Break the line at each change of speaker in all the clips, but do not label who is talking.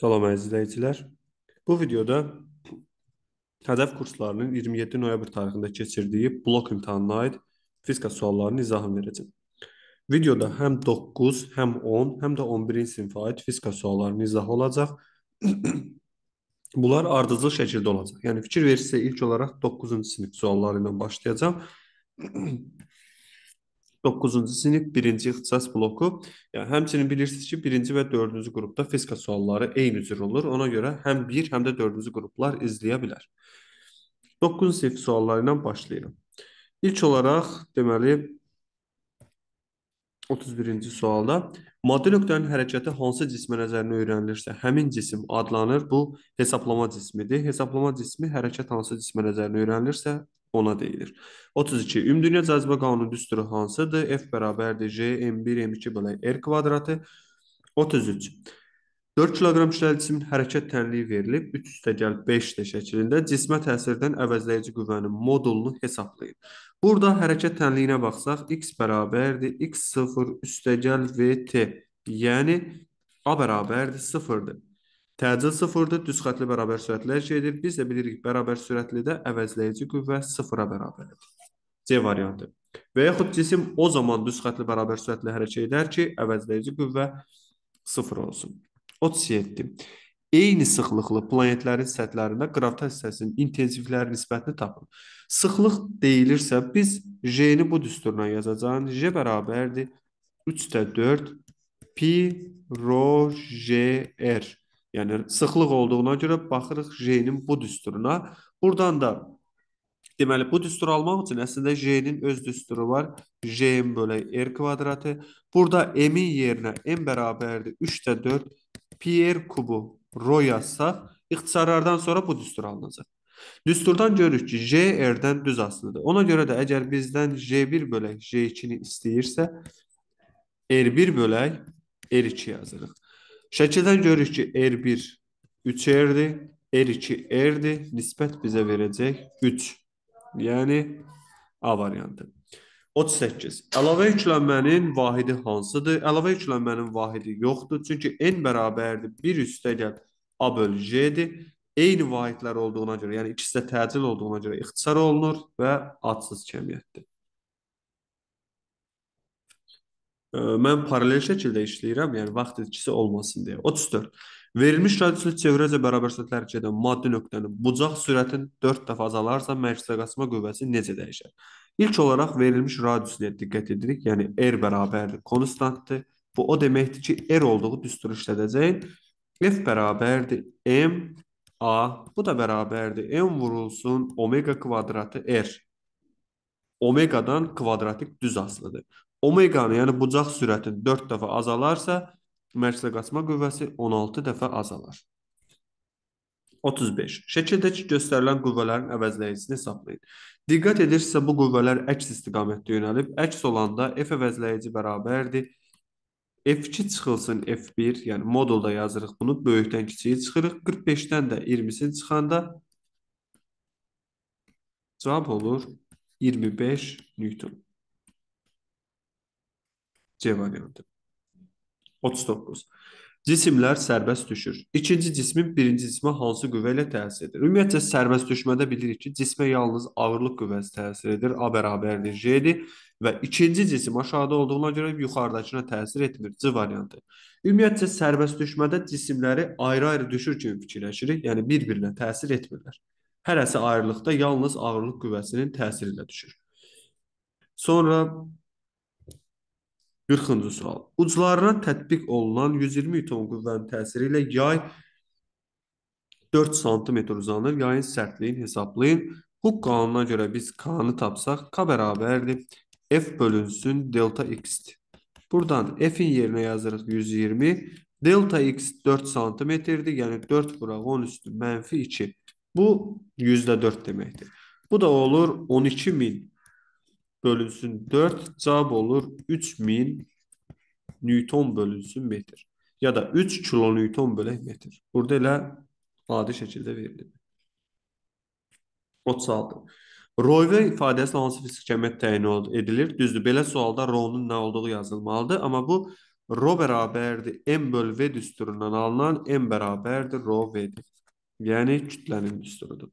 Salam əziz izləyicilər. Bu videoda hədəf kurslarının 27 noyabr tarixində keçirdiyi blok imtahanına aid fizika suallarının izahını verəcəm. Videoda həm 9, həm 10, həm də 11-ci sinfə aid fizika suallarının izahı olacaq. Bunlar ardıcıl şəkildə olacaq. Yəni fikir versisə ilk olaraq 9-cu sinif sualları ilə başlayacağam. 9-cu sinif 1-ci ixtisas bloku. Yəni həmçinin bilirsiniz ki, 1-ci və 4-cü qrupda fizika sualları eyni cür olur. Ona görə həm 1, həm də 4-cü qruplar izləyə bilər. 9-cu sinif sualları ilə başlayıram. İlk olaraq, deməli 31-ci sualda maddi nöqtənin hərəkəti hansı cismə nəzərinə öyrənilirsə, həmin cisim adlanır. Bu hesablama cismidir. Hesablama cismi hərəkət hansı cismə nəzərinə öyrənilirsə, ona deyilir. 32. Ümumdünya cazibə qanunu düsturu hansıdır? F bərabərdir J m1 m2 bölək r kvadratı. 33. 4 kiloqram kütləli cismin hərəkət tənliyi verilib, 3 üstəgəl 5 də şəklində cismə təsirdən əvəzləyici qüvvənin modulunu hesablayın. Burada hərəkət tənliyinə baxsaq, x bərabərdir, x0 üstəgəl vt, yəni a bərabərdir, 0-dır. Təcil sıfırdır, düz xətli bərabər sürətlər şeydir. Biz də bilirik, bərabər sürətlidə əvəzləyici qüvvə sıfıra bərabərdir. C variantı. Və yaxud cisim o zaman düz xətli bərabər sürətlə hərəkət edər ki, əvəzləyici qüvvə sıfır olsun. 37. Eyni sıxlıqlı planetlərin səthlərində qravitasiyasının intensivləri nisbətini tapın. Sıxlıq deyilirsə, biz J-ni bu düsturla yazacağıq. J bərabərdir 3-də 4 pi rho J r Yəni sıxlıq olduğuna görə baxırıq J-nin bu düsturuna. Burdan da deməli bu düsturu almaq üçün əslində J-nin öz düsturu var. J-in bölək R kvadratı. Burada M-in yerinə M bərabərdir 3/4 PR kubu rho yazsaq, ixtisarlardan sonra bu düstur alınacaq. Düsturdan görürük ki, J R-dən düz asılıdır. Ona görə də əgər bizdən J1 bölək J2-ni istəyirsə, R1 bölək R2 yazırıq. Şəkildən görürük ki, R1 3R-dir, R2R-dir, nisbət bizə verəcək 3. Yəni A variantı. 38. Əlavə yüklənmənin vahidi hansıdır? Əlavə yüklənmənin vahidi yoxdur, çünki n bərabərdir 1 üstəgəl a bölü j-dir. Eyni vahidlər olduğuna görə, yəni ikisi də təcil olduğuna görə ixtisar olunur və adsız cəmiyyətdir. mən paralel şəkildə işləyirəm, yəni vaxt itkisi olmasın deyə. 34. Verilmiş radiusla çevrəcə bərabər sürətlə hərəkət edən maddi nöqtənin bucaq sürətin 4 dəfə azalarsa, mərkəzləşmə qüvvəsi necə dəyişər? İlk olaraq verilmiş radiusuna diqqət edirik. Yəni r bərabərdir konstantdır. Bu o deməkdir ki, r olduğu düsturu işlədəcəyin. f bərabərdir m a, bu da bərabərdir m vurulsun omega kvadratı r. Omegadan kvadratik düz asılıdır. Omeqanı, yəni bucaq sürəti 4 dəfə azalarsa, mərkəzə qaçma qüvvəsi 16 dəfə azalar. 35. Şəkildəki göstərilən qüvvələrin əvəzləyicisini hesablayın. Diqqət edirsinizsə, bu qüvvələr əks istiqamətdə yönəlib. Əks olanda F əvəzləyici bərabərdir. F2 çıxılsın F1, yəni modulda yazırıq bunu, böyükdən kiçiyi çıxırıq. 45-dən də 20-sini çıxanda cavab olur 25 Newton. C variantı. 39. Cisimlər sərbəst düşür. İkinci cismin birinci cismə hansı qüvvə ilə təsir edir? Ümumiyyətlə sərbəst düşmədə bilirik ki, cismə yalnız ağırlıq qüvvəsi təsir edir. A bərabərdir J-dir və ikinci cisim aşağıda olduğuna görə yuxarıdakına təsir etmir. C variantı. Ümumiyyətlə sərbəst düşmədə cisimləri ayrı-ayrı düşür kimi fikirləşirik, yəni bir-birinə təsir etmirlər. Hərəsi ayrılıqda yalnız ağırlıq qüvvəsinin təsiri ilə düşür. Sonra 40-cı sual. Uclarına tətbiq olunan 120 Newton qüvvənin təsiri ilə yay 4 sm uzanır. Yayın sərtliyini hesablayın. Huk qanununa görə biz K-nı tapsaq, K bərabərdir. F bölünsün delta x-dir. Buradan F-in yerinə yazırıq 120. Delta x 4 santimetrdir. Yəni 4 vuraq 10 üstü mənfi 2. Bu %4 deməkdir. Bu da olur 12.000 bölünsün 4 cevab olur 3000 Newton bölünsün metr. Ya da 3 kilonewton bölək metr. Burada elə adi şəkildə verilir. 36. Royve ifadəsi hansı fizik cəmiyyət təyin edilir? Düzdür, belə sualda Rho-nun nə olduğu yazılmalıdır, amma bu Rho bərabərdir M bölü V düsturundan alınan M bərabərdir Rho V-dir. Yəni kütlənin düsturudur.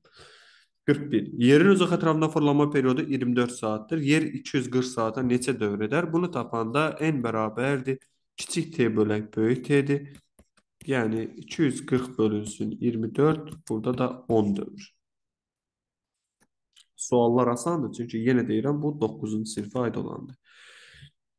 41. Yerin uzaq ətrafında fırlanma periodu 24 saatdır. Yer 240 saata neçə dövr edər? Bunu tapanda n bərabərdir kiçik t bölək böyük t-dir. Yəni 240 bölünsün 24, burada da 10 dövr. Suallar asandır, çünki yenə deyirəm, bu 9-cu sinifə aid olandır.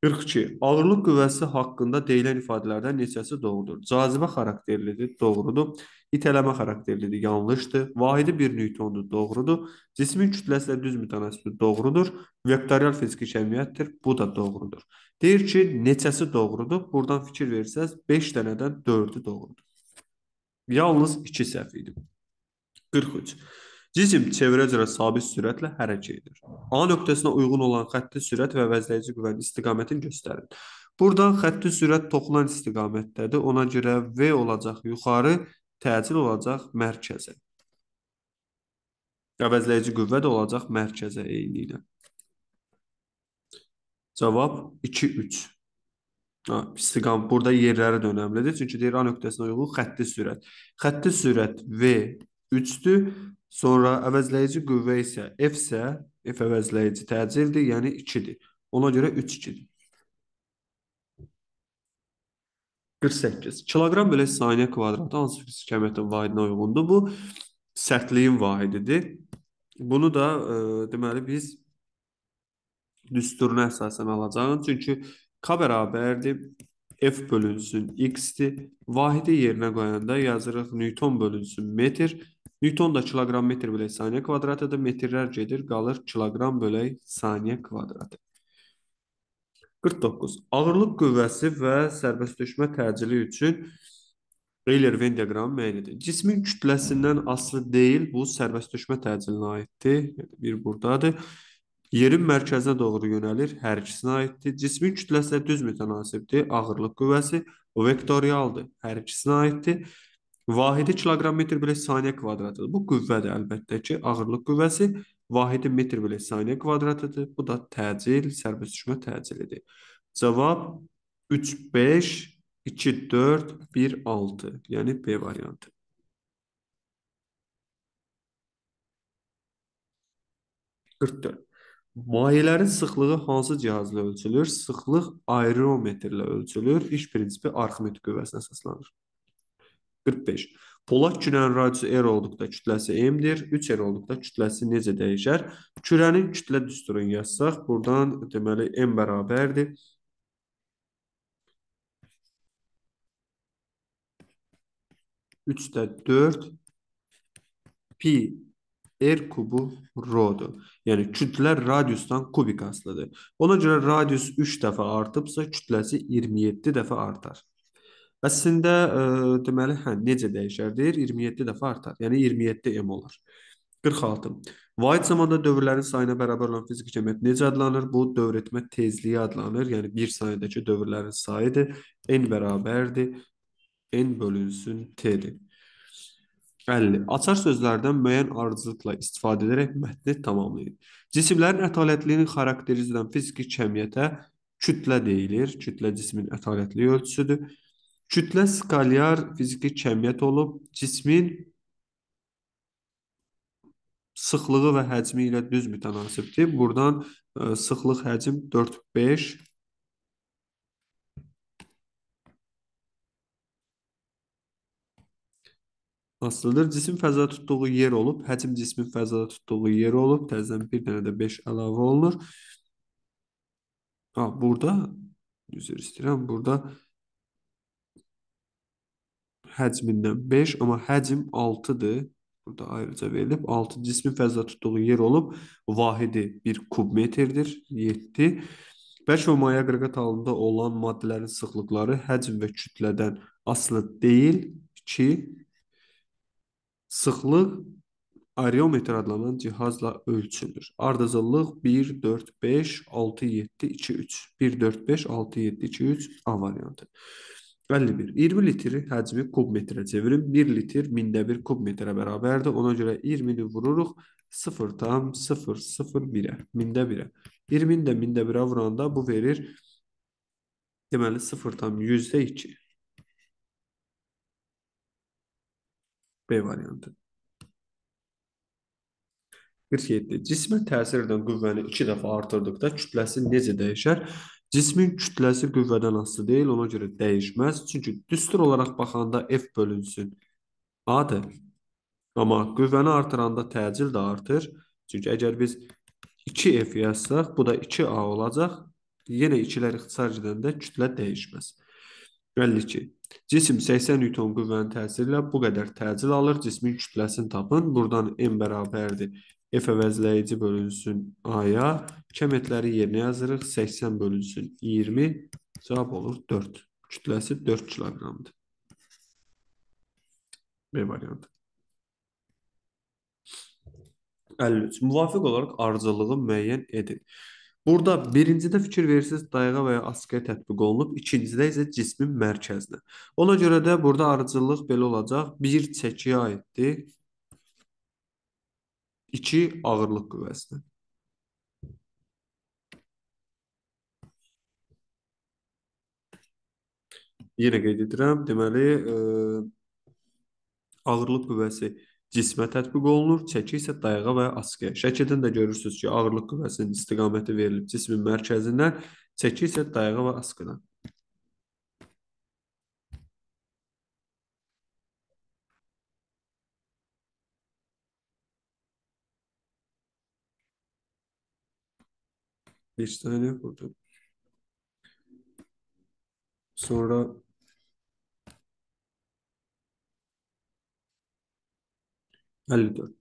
42. Ağırlıq qüvvəsi haqqında deyilən ifadələrdən neçəsi doğrudur? Cazibə xarakterlidir, doğrudur. İtələmə xarakterlidir, yanlışdır. Vahidi 1 Newtondur, doğrudur. Cismin kütləsi də düz mütənasibdir, doğrudur. Vektorial fiziki cəmiyyətdir, bu da doğrudur. Deyir ki, neçəsi doğrudur? Buradan fikir versəz, 5 dənədən 4-ü doğrudur. Yalnız 2 səhv idi. 43. Cisim çevrəcərə sabit sürətlə hərəkət edir. A nöqtəsinə uyğun olan xətti sürət və əvəzləyici qüvvənin istiqamətini göstərin. Buradan xətti sürət toxunan istiqamətdədir. Ona görə V olacaq yuxarı, təcil olacaq mərkəzə. Əvəzləyici qüvvə də olacaq mərkəzə eyni ilə. Cavab 2-3. İstiqam burada yerləri də önəmlidir. Çünki deyir A nöqtəsinə uyğun xətti sürət. Xətti sürət V 3-dür. Sonra əvəzləyici qüvvə isə F isə F əvəzləyici təcildir, yəni 2-dir. Ona görə 3-2-dir. 48. Kiloqram belə saniyə kvadratı hansı fizik kəmiyyətin vahidinə uyğundur? Bu sərtliyin vahididir. Bunu da e, deməli biz düsturuna əsasən alacağıq. Çünki k bərabərdir f bölünsün x-dir. Vahidi yerinə qoyanda yazırıq newton bölünsün metr. Newton da kiloqram metr bölək saniyə kvadratıdır. Metrlər gedir, qalır kiloqram bölək saniyə kvadratı. 49. Ağırlıq qüvvəsi və sərbəst düşmə təcili üçün Euler Venn diaqramı müəyyən edin. Cismin kütləsindən asılı deyil, bu sərbəst düşmə təcilinə aiddir. Yəni bir burdadır. Yerin mərkəzinə doğru yönəlir, hər ikisinə aiddir. Cismin kütləsi düz mütənasibdir. Ağırlıq qüvvəsi vektorialdır, hər ikisinə aiddir. Vahidi kiloqram metr bilik saniyə kvadratıdır. Bu qüvvədir əlbəttə ki, ağırlıq qüvvəsi vahidi metr bölü saniyə kvadratıdır. Bu da təcil, sərbəst düşmə təcilidir. Cavab 3, 5, 2, 4, 1, 6. Yəni B variantı. Mayələrin sıxlığı hansı cihazla ölçülür? Sıxlıq aerometrlə ölçülür. İş prinsipi arximet qüvvəsinə əsaslanır. 45. Polat kürənin radiusu r er olduqda kütləsi mdir. dir 3r er olduqda kütləsi necə dəyişər? Kürənin kütlə düsturunu yazsaq, buradan deməli m bərabərdir. Üçte 4 pi r kubu rho'dur. Yani kütlər radiusdan kubik asılıdır. Ona görə radius 3 defa artıbsa, kütləsi 27 defa artar. Əslində e, deməli hə necə dəyişərdir? 27 dəfə artar. Yəni 27 m olar. 46. Vahid zamanda dövrlərin sayına bərabər olan fiziki cəmiyyət necə adlanır? Bu dövr etmə tezliyi adlanır. Yəni bir saniyədəki dövrlərin sayıdır. n bərabərdir n bölünsün t-dir. 50. Açar sözlərdən müəyyən ardıcıllıqla istifadə edərək mətni tamamlayın. Cisimlərin ətalətliyini xarakterizə edən fiziki cəmiyyətə kütlə deyilir. Kütlə cismin ətalətliliyi ölçüsüdür. Kütlə skalyar fiziki kəmiyyət olub, cismin sıxlığı və həcmi ilə düz mütənasibdir. Buradan ə, e, sıxlıq həcm 4-5 asılıdır. Cisim fəzada tutduğu yer olub, həcm cismin fəzada tutduğu yer olub. Təzədən bir dənə də 5 əlavə olunur. Ha, burada üzr istəyirəm. Burada həcmindən 5, amma həcm 6-dır. Burada ayrıca verilib. 6 cismin fəzda tutduğu yer olub. Vahidi 1 kub metrdir. 7. Bərk və maya qırqat halında olan maddələrin sıxlıqları həcm və kütlədən asılı deyil. 2. Sıxlıq Ariometr adlanan cihazla ölçülür. Ardıcıllıq 1, 4, 5, 6, 7, 2, 3. 1, 4, 5, 6, 7, 2, 3 A variantı. 51. 20 litri həcmi kub metrə çevirin. 1 litr mində 1 kub metrə bərabərdir. Ona görə 20-ni vururuq 0,001-ə, mində 1-ə. 20-ni də mində 1-ə vuranda bu verir deməli 0,102. B variantı. 47. Cismə təsir edən qüvvəni 2 dəfə artırdıqda kütləsi necə dəyişər? Cismin kütləsi qüvvədən asılı deyil, ona görə dəyişməz. Çünki düstur olaraq baxanda F bölünsün A-dır. Amma qüvvəni artıranda təcil də artır. Çünki əgər biz 2F yazsaq, bu da 2A olacaq. Yenə ikilər ixtisar gedəndə kütlə dəyişməz. 52. Cisim 80 Newton qüvvənin təsiri ilə bu qədər təcil alır. Cismin kütləsini tapın. Buradan M bərabərdir F əvəzləyici bölünsün A-ya. Kəmətləri yerinə yazırıq. 80 bölünsün 20. Cavab olur 4. Kütləsi 4 kilogramdır. B variantı. 53. Müvafiq olaraq arıcılığı müəyyən edin. Burada birincidə fikir verirsiniz dayağa və ya askıya tətbiq olunub, ikincidə isə cismin mərkəzinə. Ona görə də burada arıcılıq belə olacaq. 1 çəkiyə aiddir. 2 ağırlıq qüvvəsinin. Yenə qeyd edirəm, deməli ə, e, ağırlıq qüvvəsi cismə tətbiq olunur, çəki isə dayağa və askıya. Şəkildən də görürsüz ki, ağırlıq qüvvəsinin istiqaməti verilib cismin mərkəzindən, çəki isə dayağa və askıdan. Dijital foto. Sonra Əlli dörd.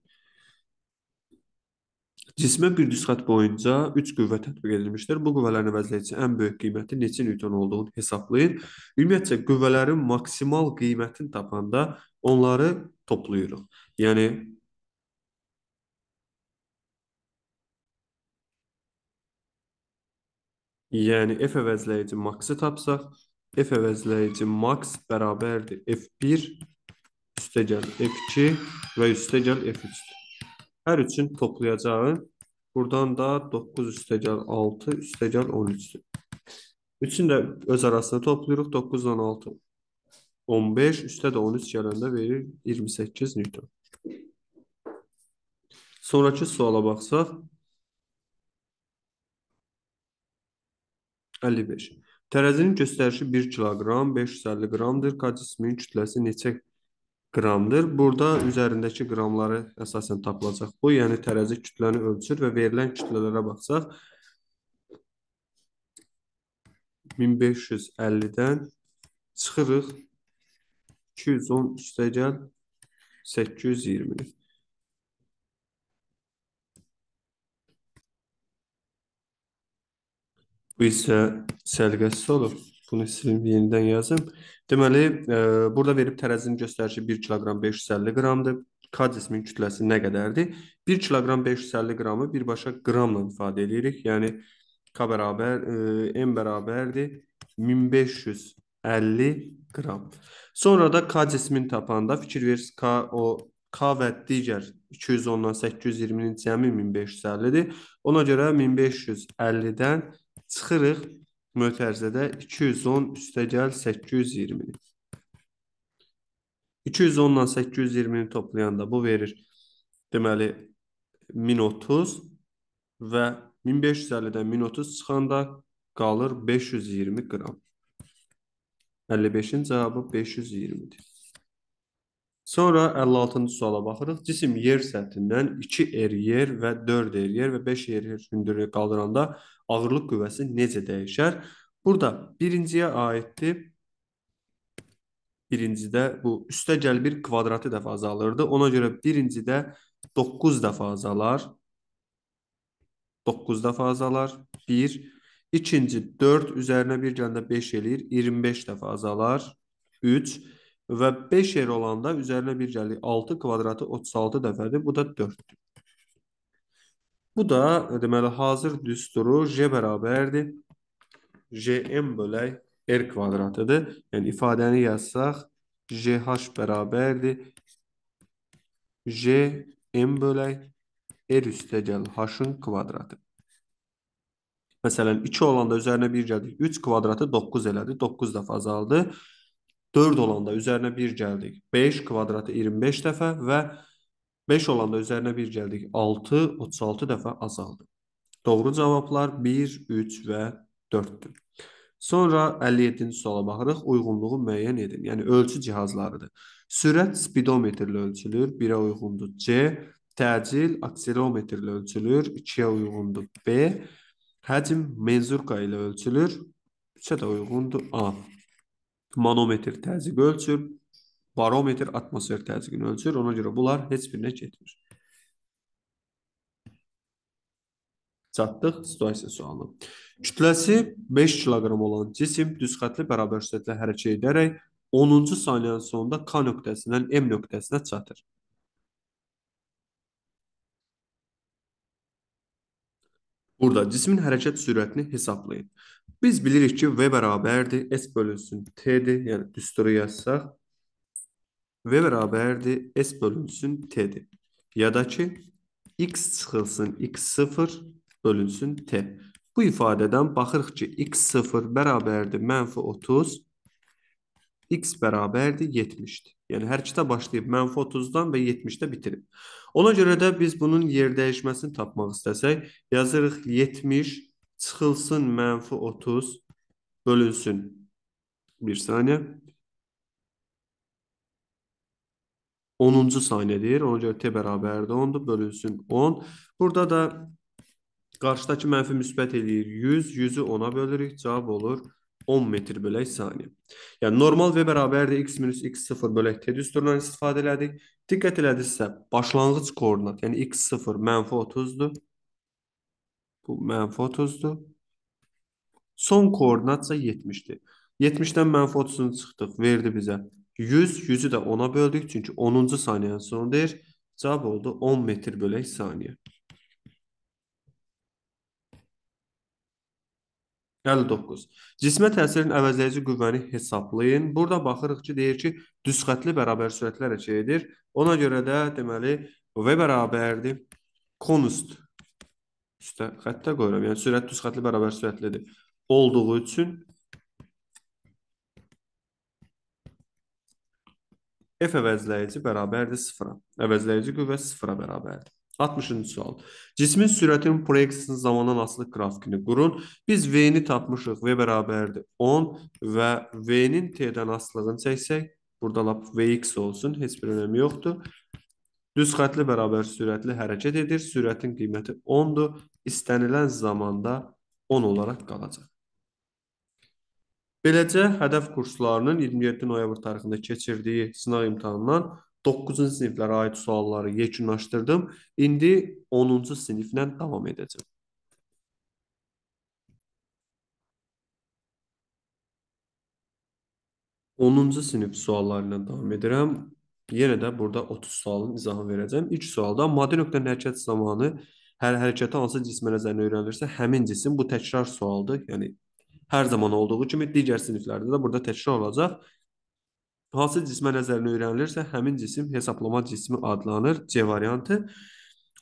Cismə bir düz xətt boyunca 3 qüvvə tətbiq edilmişdir. Bu qüvvələrin əvəzləyici ən böyük qiyməti neçə newton olduğunu hesablayın. Ümumiyyətcə qüvvələrin maksimal qiymətini tapanda onları toplayırıq. Yəni Yəni f əvəzləyici max-ı tapsaq, f əvəzləyici max bərabərdir f1 üstəgəl f2 və üstəgəl f3. Hər üçün toplayacağım. Buradan da 9 üstəgəl 6 üstəgəl 13-dür. Üçün də öz arasına toplayırıq 9 ilə 6. 15 üstə də 13 gələndə verir 28 newton. Sonrakı suala baxsaq, 55. Tərəzinin göstərişi 1 kiloqram, 550 qramdır. Karcismin kütləsi neçə qramdır? Burada üzərindəki qramları əsasən tapılacaq bu. Yəni tərəzi kütləni ölçür və verilən kütlələrə baxsaq 1550-dən çıxırıq 210 üstə gəl 820. Bu isə səliqəsiz olub. Bunu silim yenidən yazım. Deməli, e, burada verib tərəzinin göstərişi 1 kiloqram 550 qramdır. Kadismin kütləsi nə qədərdir? 1 kiloqram 550 qramı birbaşa qramla ifadə edirik. Yəni k bərabər e, m bərabərdir 1550 qram. Sonra da k cismin tapanda fikir verirsiniz k o k və digər 210-dan 820-nin cəmi 1550-dir. Ona görə 1550-dən Çıxırıq mötərizədə 210 üstəgəl 820. 210 ilə 820-ni toplayanda bu verir deməli 1030 və 1550-dən 1030 çıxanda qalır 520 qram. 55-in cavabı 520-dir. Sonra 56-cı suala baxırıq. Cisim yer səthindən 2 er yer və 4 er yer və 5 er yer hündürlüyə qaldıranda ağırlıq qüvvəsi necə dəyişər? Burada birinciyə aiddir. Birincidə bu üstə gəl bir kvadratı dəfə azalırdı. Ona görə birincidə 9 dəfə azalar. 9 dəfə azalar. 1. İkinci 4 üzərinə bir gələndə 5 eləyir. 25 dəfə azalar. 3. 3 və 5 yer olanda üzərinə 1 gəlir 6 kvadratı 36 dəfədir. Bu da 4-dür. Bu da deməli hazır düsturu j bərabərdir. jm bölək r kvadratıdır. Yəni ifadəni yazsaq jh bərabərdir jm bölək r üstəgəl h-ın kvadratı. Məsələn, 2 olanda üzərinə 1 gəldik. 3 kvadratı 9 elədi. 9 dəfə azaldı. 4 olanda üzərinə 1 gəldik. 5 kvadratı 25 dəfə və 5 olanda üzərinə 1 gəldik. 6 36 dəfə azaldı. Doğru cavablar 1, 3 və 4-dür. Sonra 57-ci suala baxırıq. Uyğunluğu müəyyən edin. Yəni ölçü cihazlarıdır. Sürət spidometrlə ölçülür, 1-ə uyğundur C. Təcil akselerometrlə ölçülür, 2-yə uyğundur B. Həcm menzurka ilə ölçülür, 3-ə də uyğundur A manometr təzyiqi ölçür, barometr atmosfer təzyiqini ölçür. Ona görə bunlar heç birinə getmir. Çatdıq situasiya sualı. Kütləsi 5 kiloqram olan cisim düz xətli bərabər sürətlə hərəkət edərək 10-cu saniyənin sonunda K nöqtəsindən M nöqtəsinə çatır. Burada cismin hərəkət sürətini hesablayın. Biz bilirik ki, V bərabərdir S bölünsün T-dir. Yəni düsturu yazsaq V bərabərdir S bölünsün T-dir. Ya da ki, X çıxılsın X0 bölünsün T. Bu ifadədən baxırıq ki, X0 bərabərdir mənfi 30, X bərabərdir 70-dir. Yəni, hər kitə başlayıb mənfi 30-dan və 70-də bitirib. Ona görə də biz bunun yer dəyişməsini tapmaq istəsək, yazırıq 70 çıxılsın mənfi 30 bölünsün. Bir saniyə. 10-cu saniyə deyir. Ona görə t bərabərdir 10-dur, bölünsün 10. Burada da qarşıdakı mənfi müsbət eləyir 100, 100-ü 10-a bölürük, cavab olur 10 metr bölək saniyə. Yəni normal v bərabərdir x minus x0 bölək t düsturundan istifadə elədik. Diqqət elədinizsə, başlanğıc koordinat, yəni x0 mənfi 30-dur. Bu mənfi 30-dur. Son koordinat isə 70-dir. 70-dən mənfi 30-unu çıxdıq, verdi bizə 100, 100-ü də 10-a böldük, çünki 10-cu saniyənin sonu deyir. Cavab oldu 10 metr bölək saniyə. 59. Cismə təsirin əvəzləyici qüvvəni hesablayın. Burada baxırıq ki, deyir ki, düzxətli bərabər sürətlər hərəkət edir. Ona görə də deməli V bərabərdir konust üstə xəttə qoyuram. Yəni sürət düz xətli bərabər sürətlidir. Olduğu üçün F əvəzləyici bərabərdir 0-a. Əvəzləyici qüvvə 0-a bərabərdir. 60-cı sual. Cismin sürətinin proyeksiyasının zamandan asılı qrafikini qurun. Biz V-ni tapmışıq. V bərabərdir 10 və V-nin T-dən asılığını çəksək, burada lap VX olsun, heç bir önəmi yoxdur. Düz xətli bərabər sürətli hərəkət edir. Sürətin qiyməti 10-dur. İstənilən zamanda 10 olaraq qalacaq. Beləcə, hədəf kurslarının 27 noyabr tarixində keçirdiyi sınaq imtahanından 9-cu siniflərə aid sualları yekunlaşdırdım. İndi 10-cu siniflə davam edəcəm. Onuncu sinif suallarına davam edirəm. Yenə də burada 30 sualın izahını verəcəm. İlk sualda maddi nöqtənin hərəkət zamanı hər hərəkəti hansı cismə nəzərlə öyrənilirsə, həmin cisim bu təkrar sualdır. Yəni hər zaman olduğu kimi digər siniflərdə də burada təkrar olacaq. Hansı cismə nəzərlə öyrənilirsə, həmin cisim hesablama cismi adlanır. C variantı.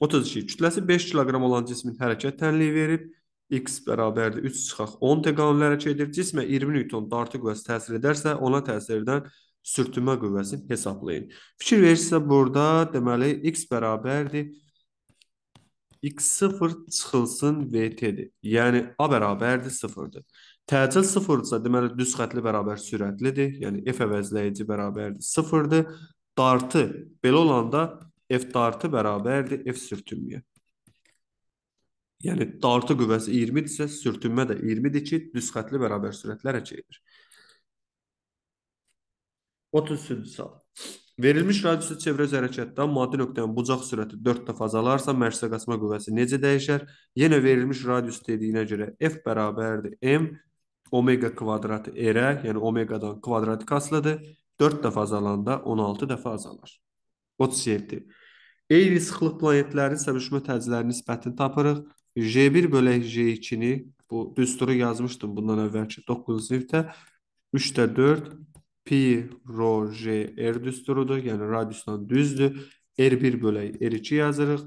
32. Kütləsi 5 kiloqram olan cismin hərəkət tənliyi verib. X bərabərdir 3 çıxaq 10 təqanunlu hərəkət edir. Cismə 20 Newton dartı qüvvəsi təsir edərsə, ona təsir edən 0.5 sürtünmə qüvvəsini hesablayın. Fikir verirsə burada deməli x bərabərdir x0 çıxılsın vt-dir. Yəni a bərabərdir 0-dır. Təcil 0-dsa deməli düz xətli bərabər sürətlidir. Yəni f əvəzləyici bərabərdir 0-dır. Dartı belə olanda f dartı bərabərdir f sürtünməyə. Yəni dartı qüvvəsi 20-dirsə, sürtünmə də 20-dir ki, düz xətli bərabər sürətlərə çevirir. 33-cü sual. Verilmiş radiusta çevrəc hərəkətdən maddi nöqtənin bucaq sürəti 4 də fazalarsa mərkəzə qaçma qüvvəsi necə dəyişər? Yenə verilmiş radius dediyinə görə f bərabərdir m omega kvadratı r-ə, yəni omegadan kvadratik asılıdır. 4 dəfə azalanda 16 dəfə azalar. 37. Eyni sıxlıq planetlərin səbüşmə təcrübələrinin nisbətini tapırıq. J1 bölək J2-ni bu düsturu yazmışdım bundan əvvəlki 9-cu sinifdə 3-də 4 pi rho j r düsturudur. Yəni radiusdan düzdür. R1 bölək R2 yazırıq.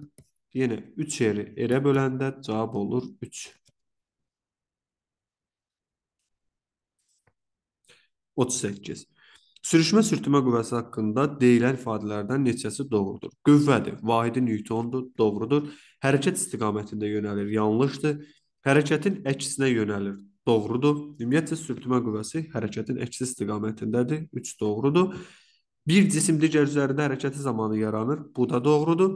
Yenə 3R R-ə böləndə cavab olur 3. 38. Sürüşmə sürtünmə qüvvəsi haqqında deyilən ifadələrdən neçəsi doğrudur? Qüvvədir, vahidi newtondur, doğrudur. Hərəkət istiqamətində yönəlir, yanlışdır. Hərəkətin əksinə yönəlir, doğrudur. Ümumiyyətcə sürtmə qüvvəsi hərəkətin əksi istiqamətindədir. 3 doğrudur. Bir cisim digər üzərində hərəkəti zamanı yaranır. Bu da doğrudur.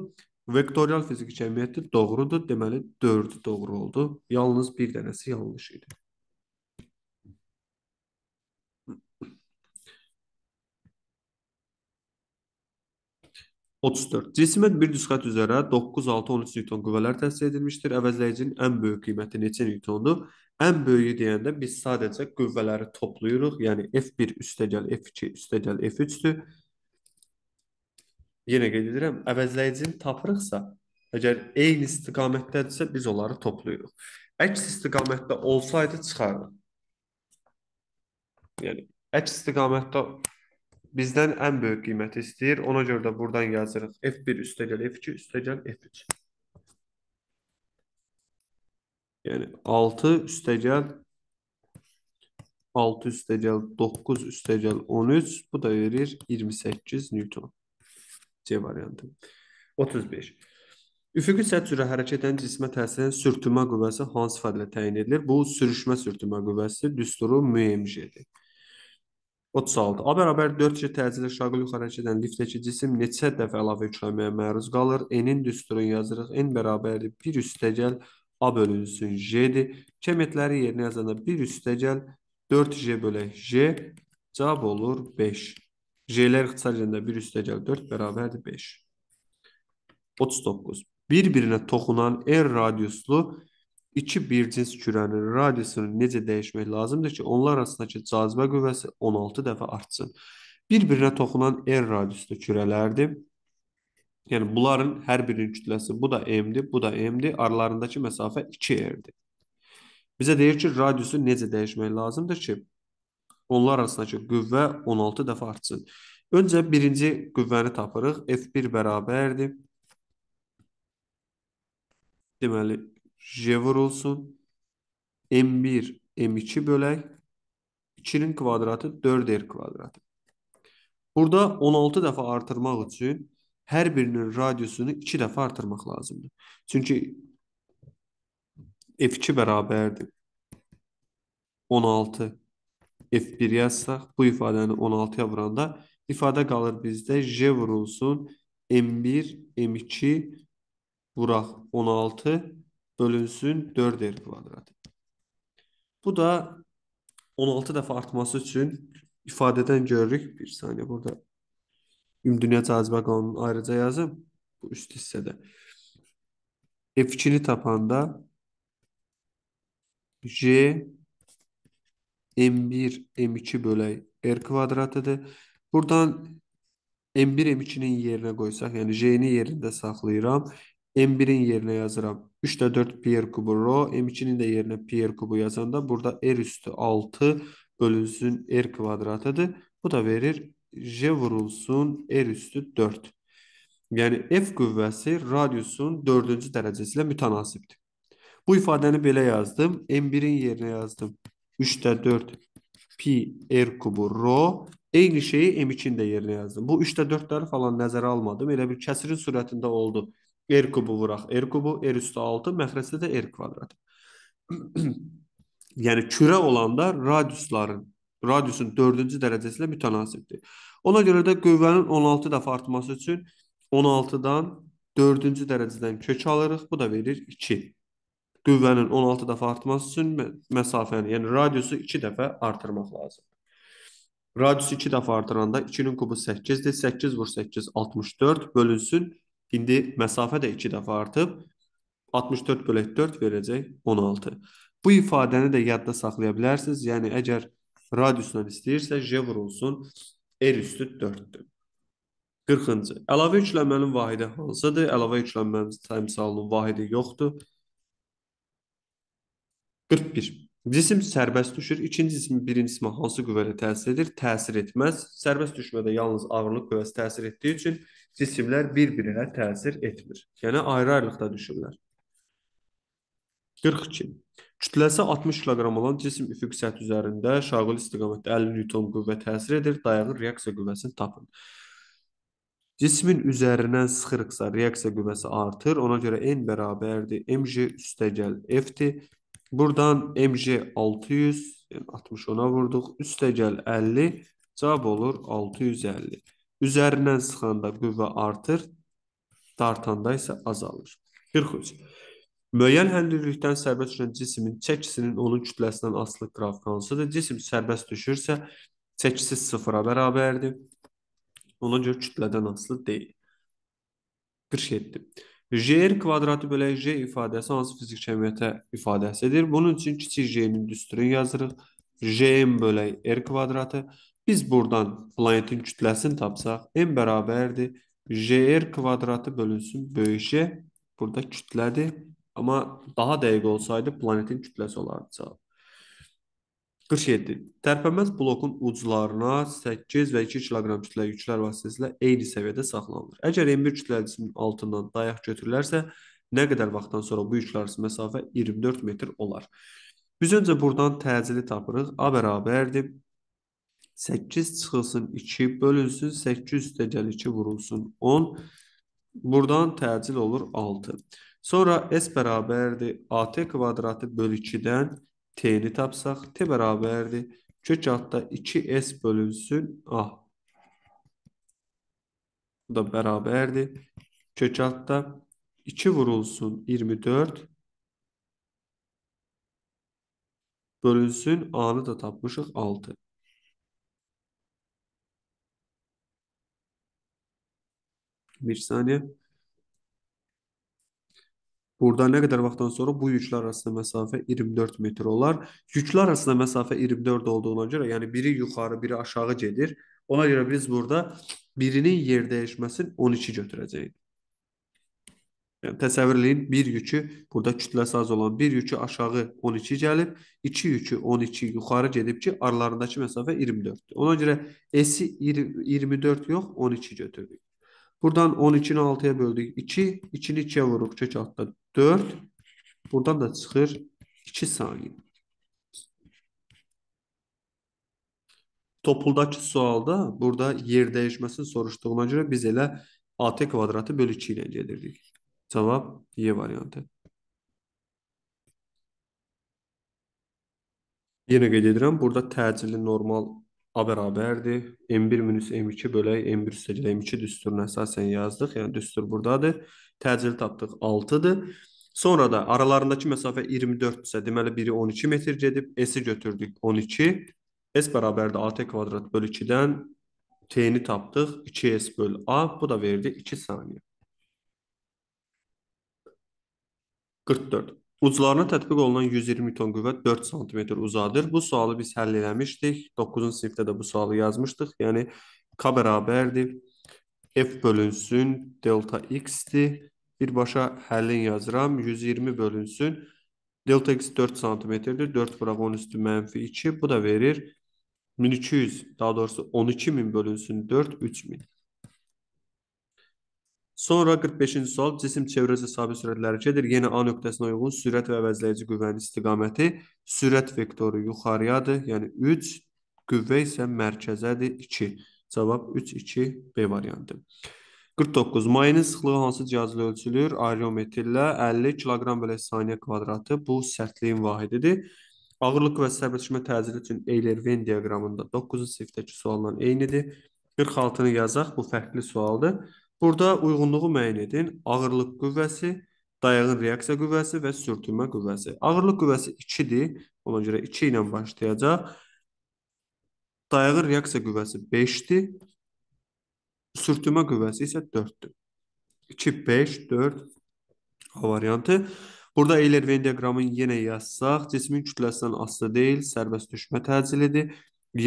Vektorial fiziki cəmiyyəti doğrudur. Deməli 4 doğru oldu. Yalnız bir dənəsi yanlış idi. Cisimə bir düsxət üzərə 9, 6, 13 newton qüvvələr təhsil edilmişdir. Əvəzləyicinin ən böyük qiyməti neçə newtondur? Ən böyüyü deyəndə biz sadəcə qüvvələri toplayırıq. Yəni F1 üstəgəl F2 üstəgəl F3-dür. Yenə qeyd edirəm, əvəzləyicini tapırıqsa, əgər eyni istiqamətdədirsə biz onları toplayırıq. Əks istiqamətdə olsaydı çıxardı. Yəni əks istiqamətdə bizdən ən böyük qiyməti istəyir. Ona görə də buradan yazırıq F1 üstəgəl F2 üstəgəl F3. Yəni 6 üstəgəl 6 üstəgəl 9 üstəgəl 13 bu da verir 28 Newton. C variantı. 35. Üfüqi səth üzrə hərəkət edən cismə təsir edən sürtünmə qüvvəsi hansı fərqlə təyin edilir? Bu sürüşmə sürtünmə qüvvəsidir. Düsturu MMJ-dir. 36. A bərabər 4C təcili şaqil yuxarı hərəkət edən liftdəki cisim neçə dəfə əlavə yükləməyə məruz qalır? N-in düsturunu yazırıq. N bərabərdir 1 üstəgəl 1 A bölünsün J'dir. Kəmətləri yerinə yazanda 1 üstə gəl 4J bölək J cavab olur 5. J-lər ixtisar edəndə 1 üstə gəl 4 bərabərdir 5. 39. Bir-birinə toxunan R radiuslu iki bircins kürənin radiusunu necə dəyişmək lazımdır ki, onlar arasındakı cazibə qüvvəsi 16 dəfə artsın. Bir-birinə toxunan R radiuslu kürələrdir. Yəni bunların hər birinin kütləsi bu da m-dir, bu da m-dir, aralarındakı məsafə 2r-dir. Bizə deyir ki, radiusu necə dəyişmək lazımdır ki, onlar arasındakı qüvvə 16 dəfə artsın. Öncə birinci qüvvəni tapırıq. F1 bərabərdir. Deməli, J vurulsun. M1, M2 bölək. 2-nin kvadratı 4R kvadratı. Burada 16 dəfə artırmaq üçün hər birinin radiusunu 2 dəfə artırmaq lazımdır. Çünki f2 bərabərdir 16 f1 yazsaq, bu ifadəni 16-ya vuranda ifadə qalır bizdə j vurulsun m1 m2 vuraq 16 bölünsün 4r kvadrat. Bu da 16 dəfə artması üçün ifadədən görürük. Bir saniyə burada üm Ümumdünya Cazibə Qanunu ayrıca yazım bu üst hissədə. E, f 2 tapanda J M1 M2 bölək R kvadratıdır. Buradan M1 2nin yerine yerinə yani yəni yerinde ni saxlayıram. m 1in yerine yerinə yazıram 3-də 4 PR kubu rho, m 2nin de yerine yerinə PR kubu yazanda burada R üstü 6 bölünsün R kvadratıdır. Bu da verir J vurulsun R üstü 4. Yəni F qüvvəsi radiusun 4-cü dərəcəsi ilə mütənasibdir. Bu ifadəni belə yazdım. M1-in yerinə yazdım. 3-də 4 pi R kubu rho. Eyni şeyi M2-nin də yerinə yazdım. Bu 3-də 4-ləri falan nəzərə almadım. Elə bir kəsirin sürətində oldu. R kubu vuraq. R kubu R üstü 6, məxrəcdə də R kvadrat. yəni kürə olanda radiusların radiusun 4-cü dərəcəsi ilə mütənasibdir. Ona görə də qüvvənin 16 dəfə artması üçün 16-dan 4-cü dərəcədən kök alırıq. Bu da verir 2. Qüvvənin 16 dəfə artması üçün məsafəni, yəni radiusu 2 dəfə artırmaq lazımdır. Radiusu 2 dəfə artıranda 2-nin kubu 8-dir. 8 vur 8 64 bölünsün. İndi məsafə də 2 dəfə artıb 64 bölək 4 verəcək 16. Bu ifadəni də yadda saxlaya bilərsiniz. Yəni əgər radiusundan istəyirsə j vurulsun r üstü 4-dür. 40-cı. Əlavə üçlənmənin vahidi hansıdır? Əlavə üçlənmənin təmsalının vahidi yoxdur. 41. Cisim sərbəst düşür. İkinci cismin birinci cismə hansı qüvvə ilə təsir edir? Təsir etməz. Sərbəst düşmədə yalnız ağırlıq qüvvəsi təsir etdiyi üçün cisimlər bir-birinə təsir etmir. Yəni ayrı-ayrılıqda düşürlər. 42. Kütləsi 60 kq olan cisim üfüq səthi üzərində şaqil istiqamətdə 50 Newton qüvvə təsir edir. Dayağın reaksiya qüvvəsini tapın. Cismin üzərinə sıxırıqsa reaksiya qüvvəsi artır. Ona görə n bərabərdir mj üstəgəl f-dir. Buradan mj 600 yəni 60 ona vurduq. Üstəgəl 50 cavab olur 650. Üzərindən sıxanda qüvvə artır, dartanda isə azalır. 43. Müəyyən həndirlikdən sərbəst düşən cismin çəkisinin onun kütləsindən asılı qrafik hansıdır? Cisim sərbəst düşürsə, çəkisi sıfıra bərabərdir. Ona görə kütlədən asılı deyil. 47. J kvadratı bölək J ifadəsi hansı fizik cəmiyyətə ifadəsidir? Bunun üçün kiçik J-nin düsturunu yazırıq. J-n bölək R kvadratı. Biz buradan planetin kütləsini tapsaq, M bərabərdir. JR kvadratı bölünsün böyük J. Burada kütlədir. Amma daha dəqiq olsaydı planetin kütləsi olardı cavab. 47. Tərpənməz blokun uclarına 8 və 2 kiloqram kütləli yüklər vasitəsilə eyni səviyyədə saxlanılır. Əgər M1 kütləlisinin altından dayaq götürülərsə, nə qədər vaxtdan sonra bu yüklər arası məsafə 24 metr olar. Biz öncə buradan təcili tapırıq. A bərabərdir 8 çıxılsın 2 bölünsün 8 üstə gəl 2 vurulsun 10. Buradan təcil olur 6. Sonra S bərabərdir AT kvadratı bölü 2-dən T-ni tapsaq, T bərabərdir kök altda 2S bölünsün A. Bu da bərabərdir. Kök altda 2 vurulsun 24 bölünsün A'nı da tapmışıq 6. Bir saniye. Burada nə qədər vaxtdan sonra bu yüklər arasında məsafə 24 metr olar. Yüklər arasında məsafə 24 olduğuna görə, yəni biri yuxarı, biri aşağı gedir. Ona görə biz burada birinin yer dəyişməsini 12 götürəcəyik. Yəni təsəvvür eləyin, bir yükü burada kütləsi az olan bir yükü aşağı 12 gəlib, iki yükü 12 yuxarı gedib ki, aralarındakı məsafə 24-dür. Ona görə S-i 24 yox, 12 götürdük. Buradan 12-ni 6-ya böldük 2. 2-ni 2-yə vuruq. Çək altda 4. Buradan da çıxır 2 saniyə. Topuldakı sualda burada yer dəyişməsini soruşduğuna görə biz elə AT kvadratı bölü 2 ilə gedirdik. Cavab Y variantı. Yenə qeyd edirəm, burada təcili normal A bərabərdir. M1 minus M2 bölək M1 üstəlik M2 düsturuna əsasən yazdıq. Yəni düstur buradadır. Təcili tapdıq 6-dır. Sonra da aralarındakı məsafə 24-dürsə, deməli biri 12 metr gedib, S-i götürdük 12. S bərabərdir AT kvadrat bölü 2-dən T-ni tapdıq. 2S bölü A. Bu da verdi 2 saniyə. 44. Uclarına tətbiq olunan 120 ton qüvvət 4 sm uzadır. Bu sualı biz həll eləmişdik. 9-cu sinifdə də bu sualı yazmışdıq. Yəni k bərabərdir f bölünsün delta x-dir. Birbaşa həllin yazıram. 120 bölünsün delta x 4 sm-dir. 4 bura 10 üstü mənfi 2. Bu da verir 1200, daha doğrusu 12000 bölünsün 4 3000. Sonra 45-ci sual cisim çevrəsi sabit sürətləri gedir. Yenə A nöqtəsinə uyğun sürət və əvəzləyici qüvvənin istiqaməti sürət vektoru yuxarıyadır, yəni 3, qüvvə isə mərkəzədir 2. Cavab 3 2 B variantı. 49. Mayenin sıxlığı hansı cihazla ölçülür? Ariometrlə 50 kiloqram bölə saniyə kvadratı. Bu sərtliyin vahididir. Ağırlıq və səbirləşmə təsiri üçün Euler-Venn diaqramında 9-cu sinifdəki sualla eynidir. 46-nı yazaq, bu fərqli sualdır. Burada uyğunluğu müəyyən edin. Ağırlıq qüvvəsi, dayağın reaksiya qüvvəsi və sürtünmə qüvvəsi. Ağırlıq qüvvəsi 2-dir. Ona görə 2 ilə başlayacaq. Dayağın reaksiya qüvvəsi 5-dir. Sürtünmə qüvvəsi isə 4-dür. 2, 5, 4 A variantı. Burada Eyler-Venn diaqramını yenə yazsaq, cismin kütləsindən asılı deyil, sərbəst düşmə təcilidir.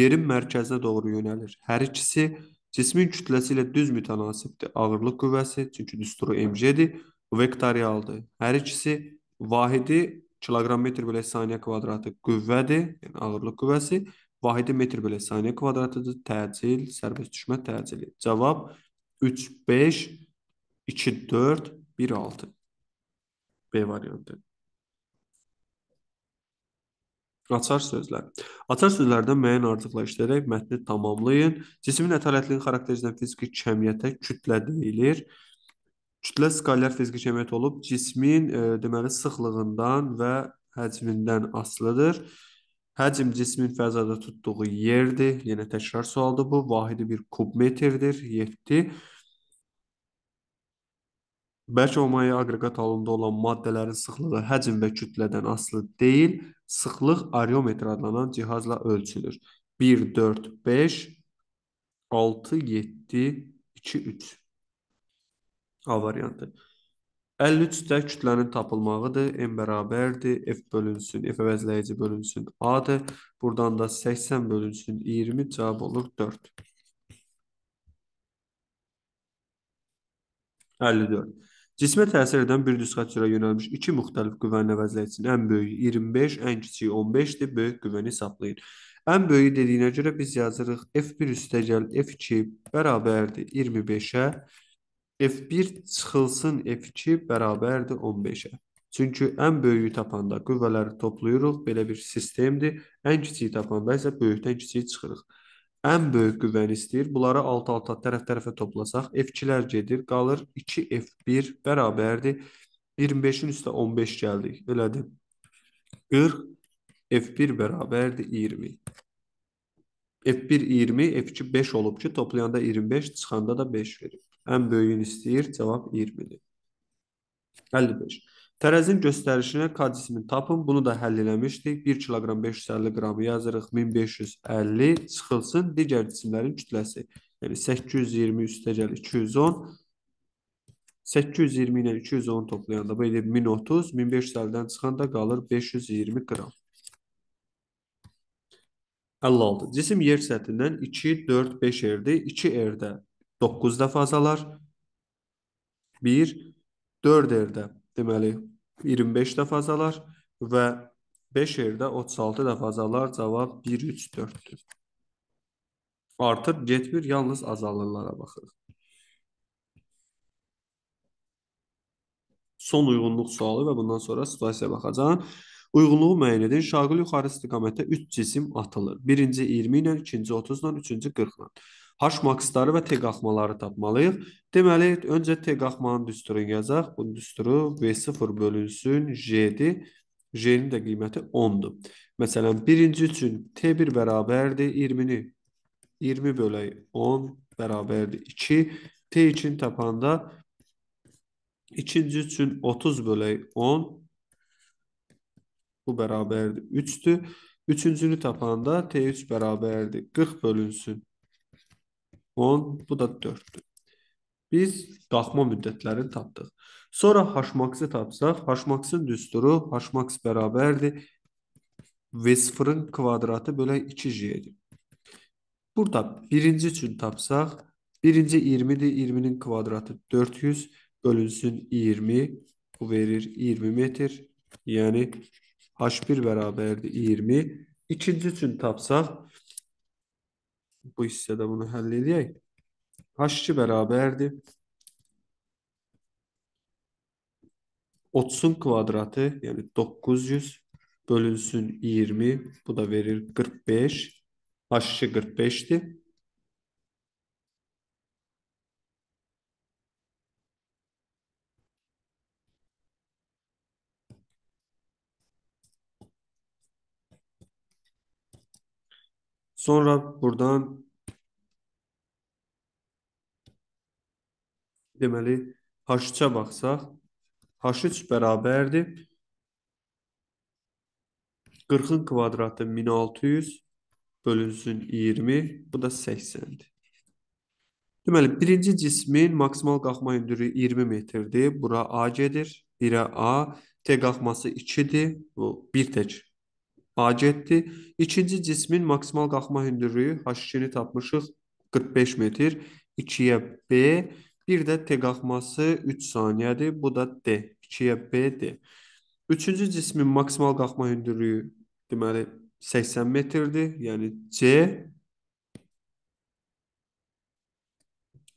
Yerin mərkəzinə doğru yönəlir. Hər ikisi 0,5 Cismin kütləsi ilə düz mütənasibdir. Ağırlıq qüvvəsi, çünki düsturu mg-dir, vektorialdır. Hər ikisi vahidi kiloqram metr bölü saniyə kvadratı qüvvədir, yəni ağırlıq qüvvəsi, vahidi metr bölü saniyə kvadratıdır. Təcil, sərbəst düşmə təcili. Cavab 3 5 2 4 1 6 B variantı. Açar sözlər. Açar sözlərdən müəyyən artıqla işləyərək mətni tamamlayın. Cismin ətalətliyinin xarakterizinə fiziki kəmiyyətə kütlə deyilir. Kütlə skalyar fiziki kəmiyyət olub, cismin e, deməli sıxlığından və həcmindən asılıdır. Həcm cismin fəzada tutduğu yerdir. Yenə təkrar sualdır bu. Vahidi bir kubmetrdir. 7 Bərk olmaya aqreqat halında olan maddələrin sıxlığı həcm və kütlədən asılı deyil sıxlıq ariometr adlanan cihazla ölçülür. 1 4 5 6 7 2 3 A variantı. 53-də kütlənin tapılmağıdır. M bərabərdir. F bölünsün. F əvəzləyici bölünsün. A-dır. Buradan da 80 bölünsün. 20 cavab olur 4. 54. Cismə təsir edən bir diskatçıra yönəlmiş iki müxtəlif güvən əvəzləyicinin ən böyüyü 25, ən kiçiyi 15-dir. Böyük güvəni hesablayın. Ən böyüyü dediyinə görə biz yazırıq F1 üstəgəl F2 bərabərdir 25-ə. F1 çıxılsın F2 bərabərdir 15-ə. Çünki ən böyüyü tapanda qüvvələri toplayırıq, belə bir sistemdir. Ən kiçiyi tapanda isə böyükdən kiçiyi çıxırıq. Ən böyük qüvvəni istəyir. Bunları alt-alta tərəf-tərəfə toplasaq, F2-lər gedir, qalır 2 F1 bərabərdir 25-in üstə 15 gəldik. Elədir. 40 F1 bərabərdir 20. F1 20, F2 5 olub ki, toplayanda 25, çıxanda da 5 verir. Ən böyüyünü istəyir, cavab 20-dir. 55. Tərəzin göstərişinə kadisini tapın. Bunu da həll eləmişdik. 1 kiloqram 550 qramı yazırıq. 1550 çıxılsın digər cisimlərin kütləsi. Yəni 820 üstəgəl 210 820 ilə 210 toplayanda bu edir 1030, 1550-dən çıxanda qalır 520 qram. 56. Cisim yer səthindən 2, 4, 5 erdir. 2 erdə 9 dəfə azalar. 1, 4 erdə deməli 25 dəfə azalar və 5 yerdə 36 dəfə azalar cavab 1, 3, 4-dür. Artır, getmir, yalnız azalırlara baxırıq. Son uyğunluq sualı və bundan sonra situasiyaya baxacağım. Uyğunluğu müəyyən edin. Şaqil yuxarı istiqamətdə 3 cisim atılır. Birinci 20 ilə, ikinci 30 ilə, üçüncü 40 ilə. H maksları və T qalxmaları tapmalıyıq. Deməli, öncə T qalxmanın düsturunu yazaq. Bu düsturu V0 bölünsün J-dir. J-nin də qiyməti 10-dur. Məsələn, birinci üçün T1 bərabərdir 20-ni. 20 bölək 10 bərabərdir 2. T2-ni tapanda ikinci üçün 30 bölək 10 bu bərabərdir 3-dür. Üçüncünü tapanda T3 bərabərdir 40 bölünsün 10, bu da 4-dür. Biz qalxma müddətlərini tapdıq. Sonra Hmax-ı tapsaq, Hmax-ın düsturu Hmax bərabərdir V0-ın kvadratı bölə 2J-dir. Burada birinci üçün tapsaq, birinci 20-dir, 20-nin kvadratı 400 bölünsün 20, bu verir 20 metr, yəni H1 bərabərdir 20. İkinci üçün tapsaq, bu hissede bunu halledeyik. H'çı bərabərdir. 30'un kvadratı yani 900 bölünsün 20 bu da verir 45. H'çı 45'ti. Sonra buradan deməli H3-ə baxsaq, H3 bərabərdir 40-ın kvadratı 1600 bölünsün 20, bu da 80-dir. Deməli, birinci cismin maksimal qalxma hündürlüyü 20 metrdir. Bura A gedir, 1-ə A, T qalxması 2-dir, bu bir tək A7. İkinci cismin maksimal qalxma hündürlüyü H2-ni tapmışıq 45 metr. 2-yə B. Bir də T qalxması 3 saniyədir. Bu da D. 2-yə B-dir. Üçüncü cismin maksimal qalxma hündürlüyü deməli 80 metrdir. Yəni C.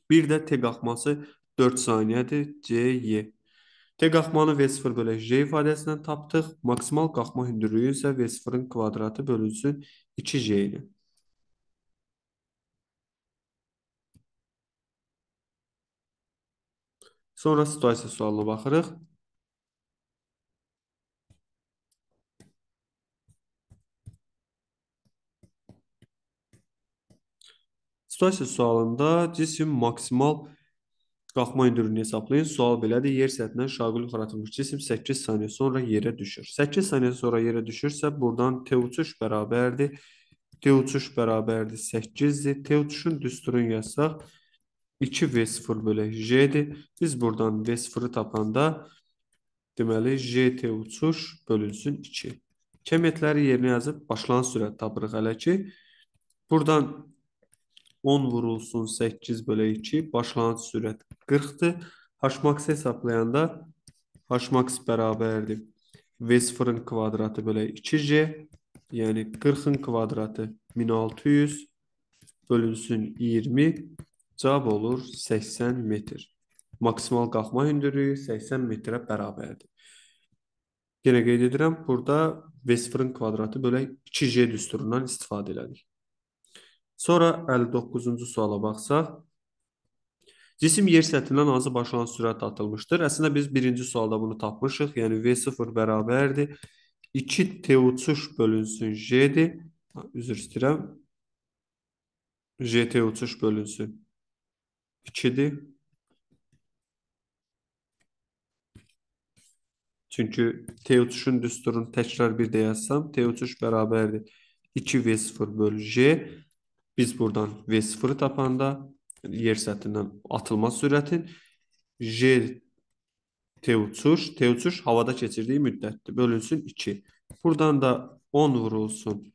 Bir də T qalxması 4 saniyədir. C, Y. T qalxmanı V0 bölək J ifadəsindən tapdıq. Maksimal qalxma hündürlüyü isə V0-ın kvadratı bölünsün 2J ilə. Sonra situasiya sualına baxırıq. Situasiya sualında cisim maksimal hündürlüyü Qalxma hündürlüyünü hesablayın. Sual belədir. Yer səthindən şaqül yuxarı atılmış cisim 8 saniyə sonra yerə düşür. 8 saniyə sonra yerə düşürsə buradan T uçuş bərabərdir. D uçuş bərabərdir 8-dir. T uçuşun düsturunu yazsaq 2V0 bölü J-dir. Biz buradan V0-ı tapanda deməli JT uçuş bölünsün 2. Kəmiyyətləri yerinə yazıb başlanan sürət tapırıq hələ ki. Buradan 10 vurulsun 8 bölü 2 başlanğıc sürət 40-dır. Hmax hesablayanda Hmax bərabərdir. V0-ın kvadratı bölü 2G, yəni 40-ın kvadratı 1600 bölünsün 20, cavab olur 80 metr. Maksimal qalxma hündürlüyü 80 metrə bərabərdir. Yenə qeyd edirəm, burada V0-ın kvadratı bölə 2G düsturundan istifadə elədik. Sonra 59-cu suala baxsaq. Cisim yer səthindən hansı başlanan sürətlə atılmışdır? Əslində biz birinci sualda bunu tapmışıq. Yəni V0 bərabərdir. 2T uçuş bölünsün J-dir. Üzr istəyirəm. JT uçuş bölünsün 2-dir. Çünki T uçuşun düsturunu təkrar bir də yazsam, T uçuş bərabərdir 2V0 bölü J biz buradan V0-ı tapanda yer səthindən atılma sürətin J T uçuş, T uçuş havada keçirdiyi müddətdir. Bölünsün 2. Buradan da 10 vurulsun.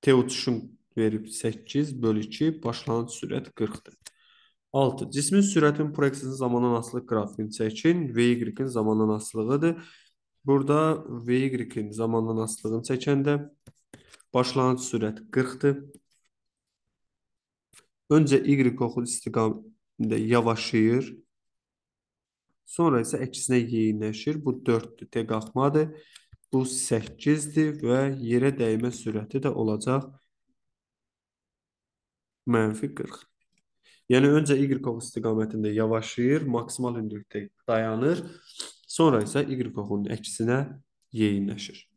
T uçuşun verib 8 bölü 2 başlanğıc sürət 40-dır. 6. Cismin sürətin proyeksinin zamandan asılı qrafiqini çəkin. VY-in zamandan asılığıdır. Burada VY-in zamandan asılığını çəkəndə başlanğıc sürət 40-dır. Öncə y oxud istiqamında yavaşıyır. Sonra isə əksinə yeyinləşir. Bu 4-dür, T qalxmadır. Bu 8-dir və yerə dəymə sürəti də olacaq mənfi 40. Yəni öncə y oxu istiqamətində yavaşıyır, maksimal hündürlükdə dayanır. Sonra isə y oxunun əksinə yeyinləşir.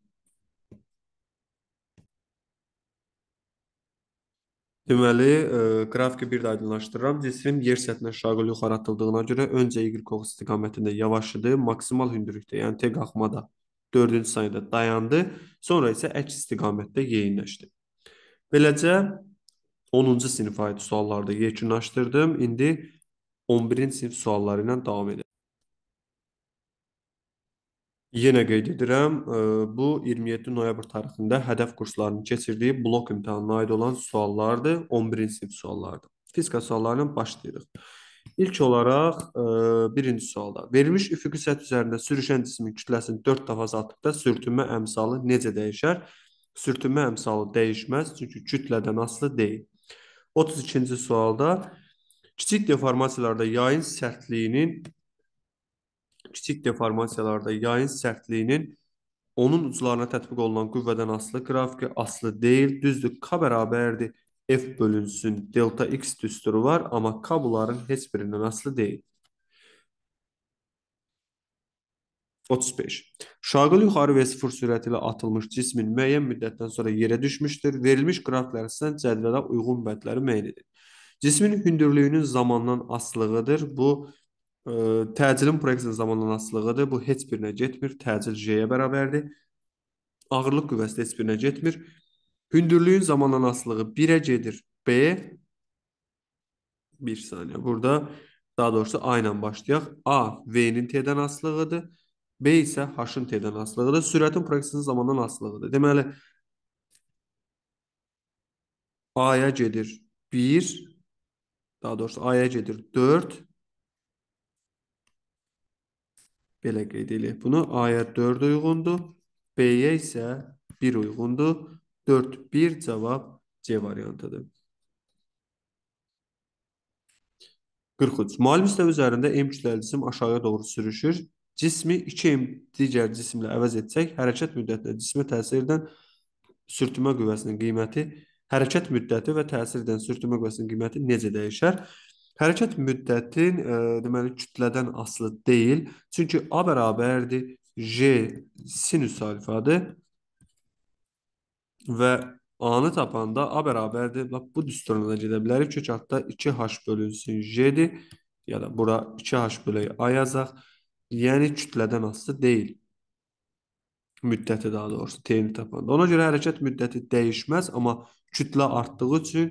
Deməli, e, qrafiki bir də aydınlaşdırıram. Cismin yer səthinə şaqıl yuxarı atıldığına görə öncə y oxu istiqamətində yavaşladı, maksimal hündürlükdə, yəni t qalxmada 4-cü saniyədə dayandı, sonra isə əks istiqamətdə yeyinləşdi. Beləcə 10-cu sinifə aid sualları da yekunlaşdırdım. İndi 11-ci sinif sualları ilə davam edəcəm. Yenə qeyd edirəm, e, bu 27 noyabr tarixində hədəf kurslarının keçirdiyi blok imtahanına aid olan suallardır, 11-ci sinif suallarıdır. Fizika suallarından başlayırıq. İlk olaraq e, birinci sualda verilmiş üfüqi səth üzərində sürüşən cismin kütləsini 4 dəfə azaltdıqda sürtünmə əmsalı necə dəyişər? Sürtünmə əmsalı dəyişməz, çünki kütlədən asılı deyil. 32-ci sualda kiçik deformasiyalarda yayın sərtliyinin kiçik deformasiyalarda yayın sərtliyinin onun uclarına tətbiq olunan qüvvədən asılı qrafiki asılı deyil. Düzdür, k bərabərdir f bölünsün delta x düsturu var, amma k bunların heç birindən asılı deyil. 35. Şaqıl yuxarı və sıfır sürəti ilə atılmış cismin müəyyən müddətdən sonra yerə düşmüşdür. Verilmiş qrafik əsasında cədvələ uyğun vədləri müəyyən edin. Cismin hündürlüyünün zamandan asılığıdır. Bu Təcilin proyeksiya zamanlanasılığıdır. Bu heç birinə getmir. Təcil J-yə bərabərdir. Ağırlıq qüvvəsi heç birinə getmir. Hündürlüyün zamanlanasılığı 1-ə gedir. B bir saniyə. Burada daha doğrusu A ilə başlayaq. A V-nin T-dən asılığıdır. B isə H-ın T-dən asılığıdır. Sürətin proyeksiyası zamandan asılığıdır. Deməli A-ya gedir 1, daha doğrusu A-ya gedir 4, Belə qeyd edək bunu. A-ya 4 uyğundur. B-yə isə 1 uyğundur. 4, 1 cavab C variantıdır. 43. Mali müstəvi üzərində M kütləli cisim aşağıya doğru sürüşür. Cismi 2M digər cisimlə əvəz etsək, hərəkət müddətinə cismə təsir edən sürtünmə qüvvəsinin qiyməti, hərəkət müddəti və təsir edən sürtünmə qüvvəsinin qiyməti necə dəyişər? Hərəkət müddəti e, deməli kütlədən asılı deyil. Çünki A bərabərdir J sinüs alfadır. Və A-nı tapanda A bərabərdir. Bax bu düsturuna da gedə bilərik. Kök altda 2H bölünsün J-dir. Ya da bura 2H bölək A yazaq. Yəni kütlədən asılı deyil. Müddəti daha doğrusu T-ni tapanda. Ona görə hərəkət müddəti dəyişməz, amma kütlə artdığı üçün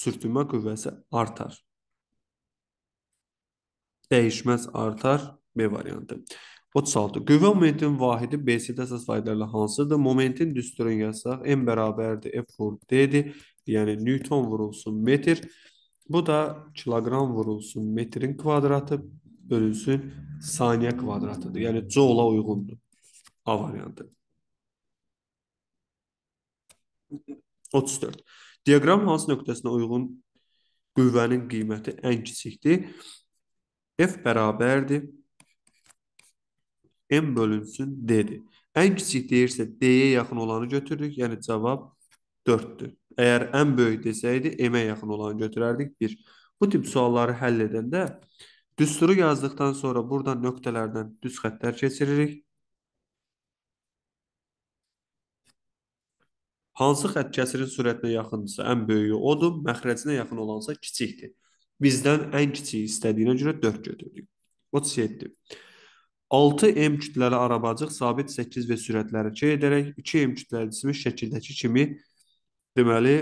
sürtünmə qüvvəsi artar. Dəyişməz artar B variantı. 36. Qüvvə momentinin vahidi B-də əsas vahidlərlə hansıdır? Momentin düsturunu yazsaq, M bərabərdir F vur D-dir. Yəni Newton vurulsun metr. Bu da kiloqram vurulsun metrin kvadratı bölünsün saniyə kvadratıdır. Yəni coula uyğundur. A variantı. 34. Diaqram hansı nöqtəsinə uyğun qüvvənin qiyməti ən kiçikdir? F bərabərdir M bölünsün D-dir. Ən kiçik deyirsə D-yə yaxın olanı götürürük, yəni cavab 4-dür. Əgər ən böyük desəydi, M-ə yaxın olanı götürərdik 1. Bu tip sualları həll edəndə düsturu yazdıqdan sonra buradan nöqtələrdən düz xəttlər keçiririk. Hansı xətt kəsirin sürətinə yaxındırsa, ən böyüyü odur, məxrəcinə yaxın olansa kiçikdir. Bizdən ən kiçiyi istədiyinə görə 4 götürdük. 37. 6M kütləli arabacıq sabit 8 və sürətləri çey edərək 2M kütləli cismi şəkildəki kimi deməli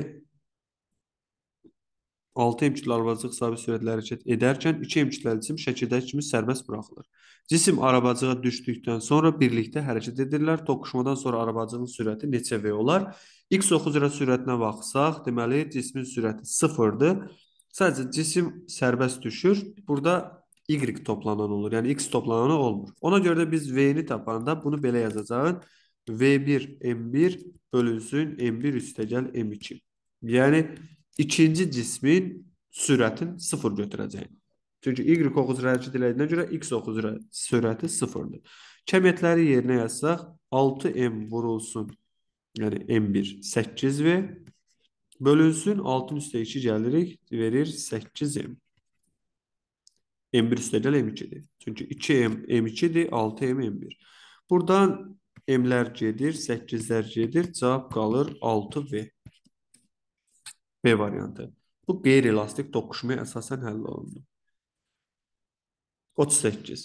6 hemcütlə arabacıq hesabı sürətlə hərəkət edərkən 2 hemcütləli cisim şəkildəki kimi sərbəst buraxılır. Cisim arabacığa düşdükdən sonra birlikdə hərəkət edirlər. Toqquşmadan sonra arabacığın sürəti neçə V olar? X oxu üzrə sürətinə baxsaq, deməli cismin sürəti 0-dır. Sadəcə cisim sərbəst düşür. Burada Y toplanan olur. Yəni X toplanan olmur. Ona görə də biz V-ni tapanda bunu belə yazacağıq. V1 M1 bölünsün M1 üstəgəl M2. Yəni ikinci cismin sürətin 0 götürəcəyik. Çünki y9 hərəkət elədiyinə görə x9 sürəti 0-dır. Kəmiyyətləri yerinə yazsaq 6m vurulsun. Yəni m1 8v bölünsün 6 üstə 2 gəlirik, verir 8m. m1 üstə gəl m2-dir. Çünki 2m m2-dir, 6m m1. Buradan m-lər gedir, 8-lər gedir, cavab qalır 6v. B variantı. Bu qeyri-elastik toqquşmaya əsasən həll olundu. 38.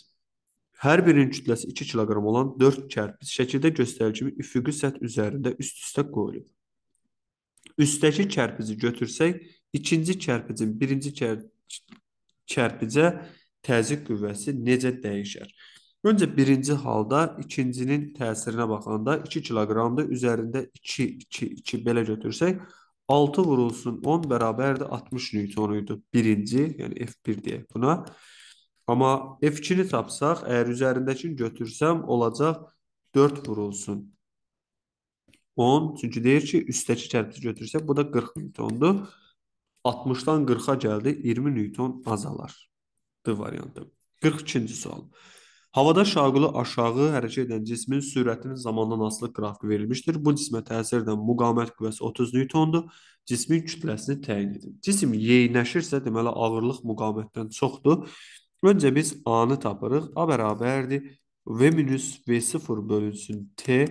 Hər birinin kütləsi 2 kiloqram olan 4 kərpic şəkildə göstərilmiş kimi üfüqi səth üzərində üst-üstə qoyulub. Üstdəki kərpici götürsək, ikinci kərpicin birinci kər kərpicə təzyiq qüvvəsi necə dəyişər? Öncə birinci halda ikincinin təsirinə baxanda 2 kiloqramdır, üzərində 2 2 2 belə götürsək, 6 vurulsun 10 bərabərdir 60 newtonuydu. Birinci, yəni F1 deyək buna. Amma F2-ni tapsaq, əgər üzərindəkini götürsəm, olacaq 4 vurulsun 10. Çünki deyir ki, üstdəki kərpici götürsək, bu da 40 newtondur. 60-dan 40-a gəldi, 20 newton azalar. D variantı. 42-ci sual. Havada şaquli aşağı hərəkət edən cismin sürətinin zamandan asılı qrafik verilmişdir. Bu cismə təsir edən müqavimət qüvvəsi 30 Newtondur. Cismin kütləsini təyin edin. Cisim yeyinləşirsə, deməli ağırlıq müqavimətdən çoxdur. Öncə biz A-nı tapırıq. A bərabərdir V minus V0 bölünsün T.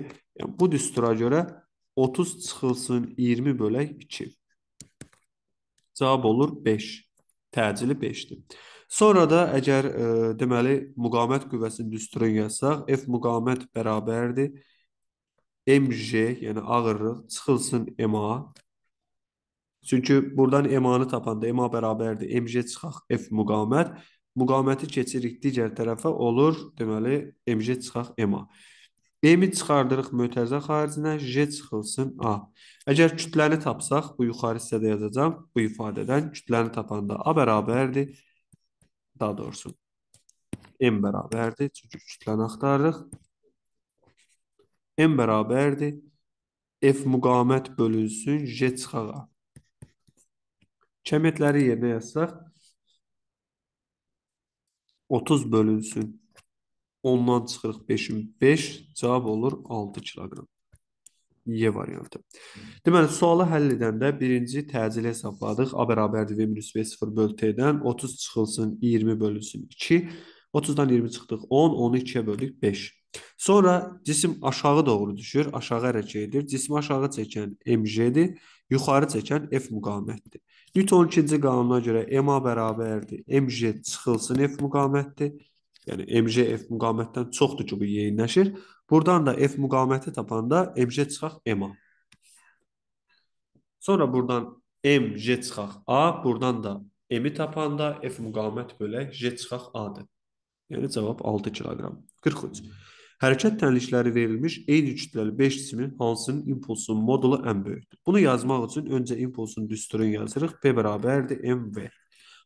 Yəni, bu düstura görə 30 çıxılsın 20 bölək 2. Cavab olur 5. Təcili 5-dir. Sonra da əgər e, deməli müqavimət qüvvəsini düstura yazsaq, F müqavimət bərabərdir mj, yəni ağırlıq çıxılsın ma. Çünki buradan ma-nı tapanda ma bərabərdir mj çıxaq f müqavimət. Müqaviməti keçirik digər tərəfə olur, deməli mj çıxaq ma. M-i çıxardırıq mötərizə xaricinə, j çıxılsın a. Əgər kütləni tapsaq, bu yuxarı hissədə yazacağam bu ifadədən kütləni tapanda a bərabərdir daha doğrusu m bərabərdir. Çünki kütləni axtarırıq. m bərabərdir. F müqamət bölünsün J çıxağa. Kəmiyyətləri yerinə yazsaq 30 bölünsün. 10-dan çıxırıq 5-in 5 cavab olur 6 kiloqram. Y variantı. Deməli, sualı həll edəndə birinci təcili hesabladıq. A bərabərdir V minus V 0 böl T-dən. 30 çıxılsın, 20 bölünsün 2. 30-dan 20 çıxdıq 10, 10-u 2-yə böldük 5. Sonra cisim aşağı doğru düşür, aşağı hərəkət edir. Cismi aşağı çəkən mj-dir, yuxarı çəkən f müqamətidir. Newton 2-ci qanuna görə ma bərabərdir, mj çıxılsın f müqamətdir. Yəni mj f müqamətdən çoxdur ki, bu yeyinləşir. Buradan da F müqaməti tapanda MJ çıxaq MA. Sonra buradan MJ çıxaq A, buradan da M-i tapanda F müqamət bölək J çıxaq A-dır. Yəni cavab 6 kiloqram. 43. Hərəkət tənlikləri verilmiş eyni kütləli 5 cismin hansının impulsun modulu ən böyükdür? Bunu yazmaq üçün öncə impulsun düsturunu yazırıq. P bərabərdir mv.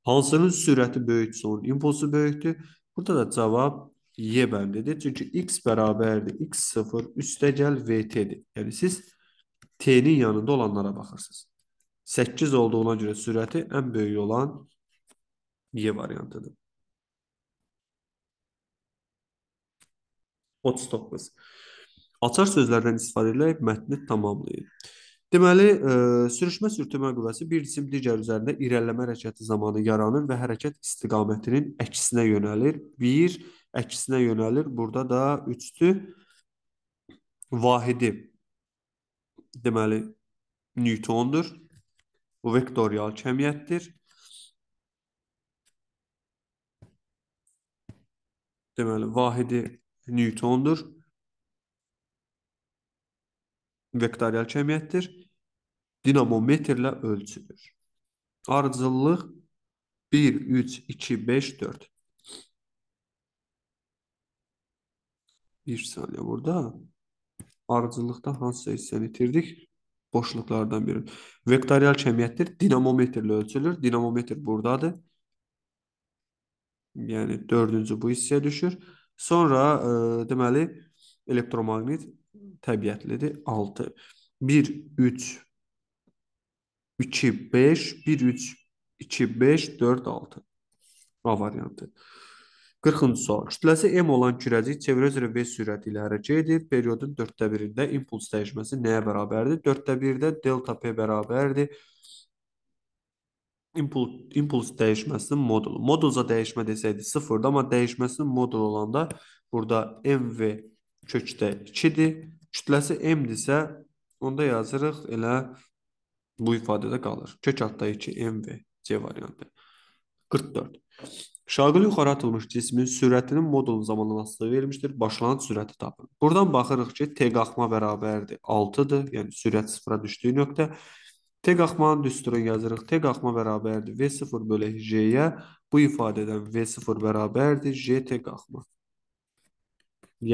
Hansının sürəti böyükdür, onun impulsu böyükdür? Burada da cavab Y bəndədir. Çünki x bərabərdir x0 üstəgəl vt-dir. Yəni siz t-nin yanında olanlara baxırsınız. 8 olduğuna görə sürəti ən böyük olan Y variantıdır. 39. Açar sözlərdən istifadə edərək mətni tamamlayın. Deməli, ə, e, sürüşmə sürtünmə qüvvəsi bir cisim digər üzərində irəliləmə hərəkəti zamanı yaranır və hərəkət istiqamətinin əksinə yönəlir. Bir, əksinə yönəlir. Burada da 3-dür. Vahidi deməli Newtondur. Bu vektorial kəmiyyətdir. Deməli vahidi Newtondur. Vektorial kəmiyyətdir. Dinamometrlə ölçülür. Ardıcıllıq 1 3 2 5 4 Bir saniyə burada arıcılıqda hansısa hissəni itirdik. Boşluqlardan biri. Vektorial kəmiyyətdir. Dinamometrlə ölçülür. Dinamometr buradadır. Yəni dördüncü bu hissəyə düşür. Sonra e, deməli elektromaqnit təbiətlidir. 6. 1, 3, 2, 5, 1, 3, 2, 5, 4, 6. A variantı. 40-cı sual. Kütləsi M olan kürəcik çevrə üzrə V sürəti ilə hərəkət edir. Periodun 4də 1-də impuls dəyişməsi nəyə bərabərdir? 4də 1-də delta P bərabərdir. İmpul, impuls dəyişməsinin modulu. Modulca dəyişmə desəydi 0-da, amma dəyişməsinin modulu olanda burada MV kökdə 2-dir. Kütləsi M-dirsə, onda yazırıq elə bu ifadədə qalır. Kök altda 2 MV C variantı. 44. Şaqil yuxarı atılmış cismin sürətinin modulun zamanlamasına verilmişdir. Başlanğıc sürəti tapın. Buradan baxırıq ki, t qalxma bərabərdir 6-dır, yəni sürət 0-a düşdüyü nöqtə. T qalxmanın düsturunu yazırıq. T qalxma bərabərdir v0 bölək j-yə. Bu ifadədən v0 bərabərdir jt qalxma.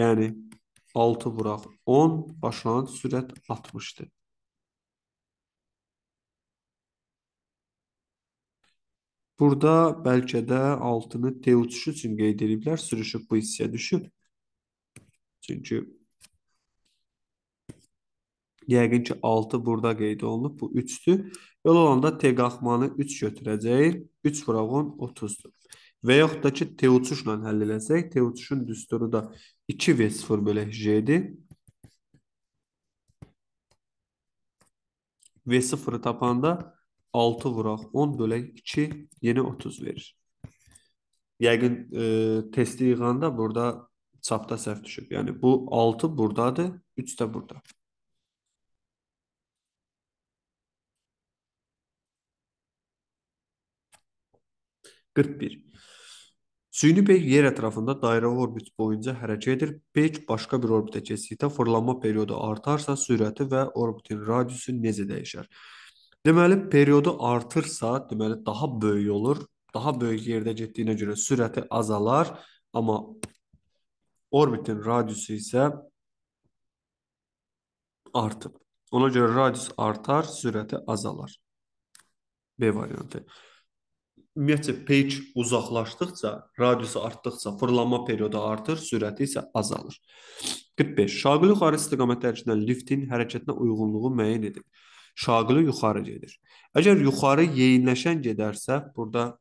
Yəni 6 vuraq 10, başlanğıc sürət 60-dır. Burada bəlkə də altını T uçuşu üçün qeyd ediblər. Sürüşüb bu hissiyə düşüb. Çünki yəqin ki 6 burada qeyd olunub. Bu 3-dür. Yol olanda T qalxmanı 3 götürəcək. 3 vurağın 30-dur. Və yaxud da ki T uçuşla həll eləsək. T uçuşun düsturu da 2V0 bölək J-dir. V0-ı tapanda 6 vuraq 10 bölək 2 yenə 30 verir. Yəqin e, testi yığanda burada çapda səhv düşüb. Yəni bu 6 burdadır, 3 də burada. Qırq bir. Süni bey yer ətrafında dairə orbit boyunca hərəkət edir. Bek başqa bir orbitə keçdikdə fırlanma periodu artarsa sürəti və orbitin radiusu necə dəyişər? Deməli, periodu artırsa, deməli daha böyük olur. Daha böyük yerdə getdiyinə görə sürəti azalar, amma orbitin radiusu isə artıb. Ona görə radius artar, sürəti azalar. B variantı. Ümumiyyətlə page uzaqlaşdıkca, radiusu artdıqca fırlanma periodu artır, sürəti isə azalır. 45. Şaqlı yuxarı istiqamətdə hərəkətlənən liftin hərəkətinə uyğunluğu müəyyən edin şaqlı yuxarı gedir. Əgər yuxarı yeyinləşən gedərsə, burada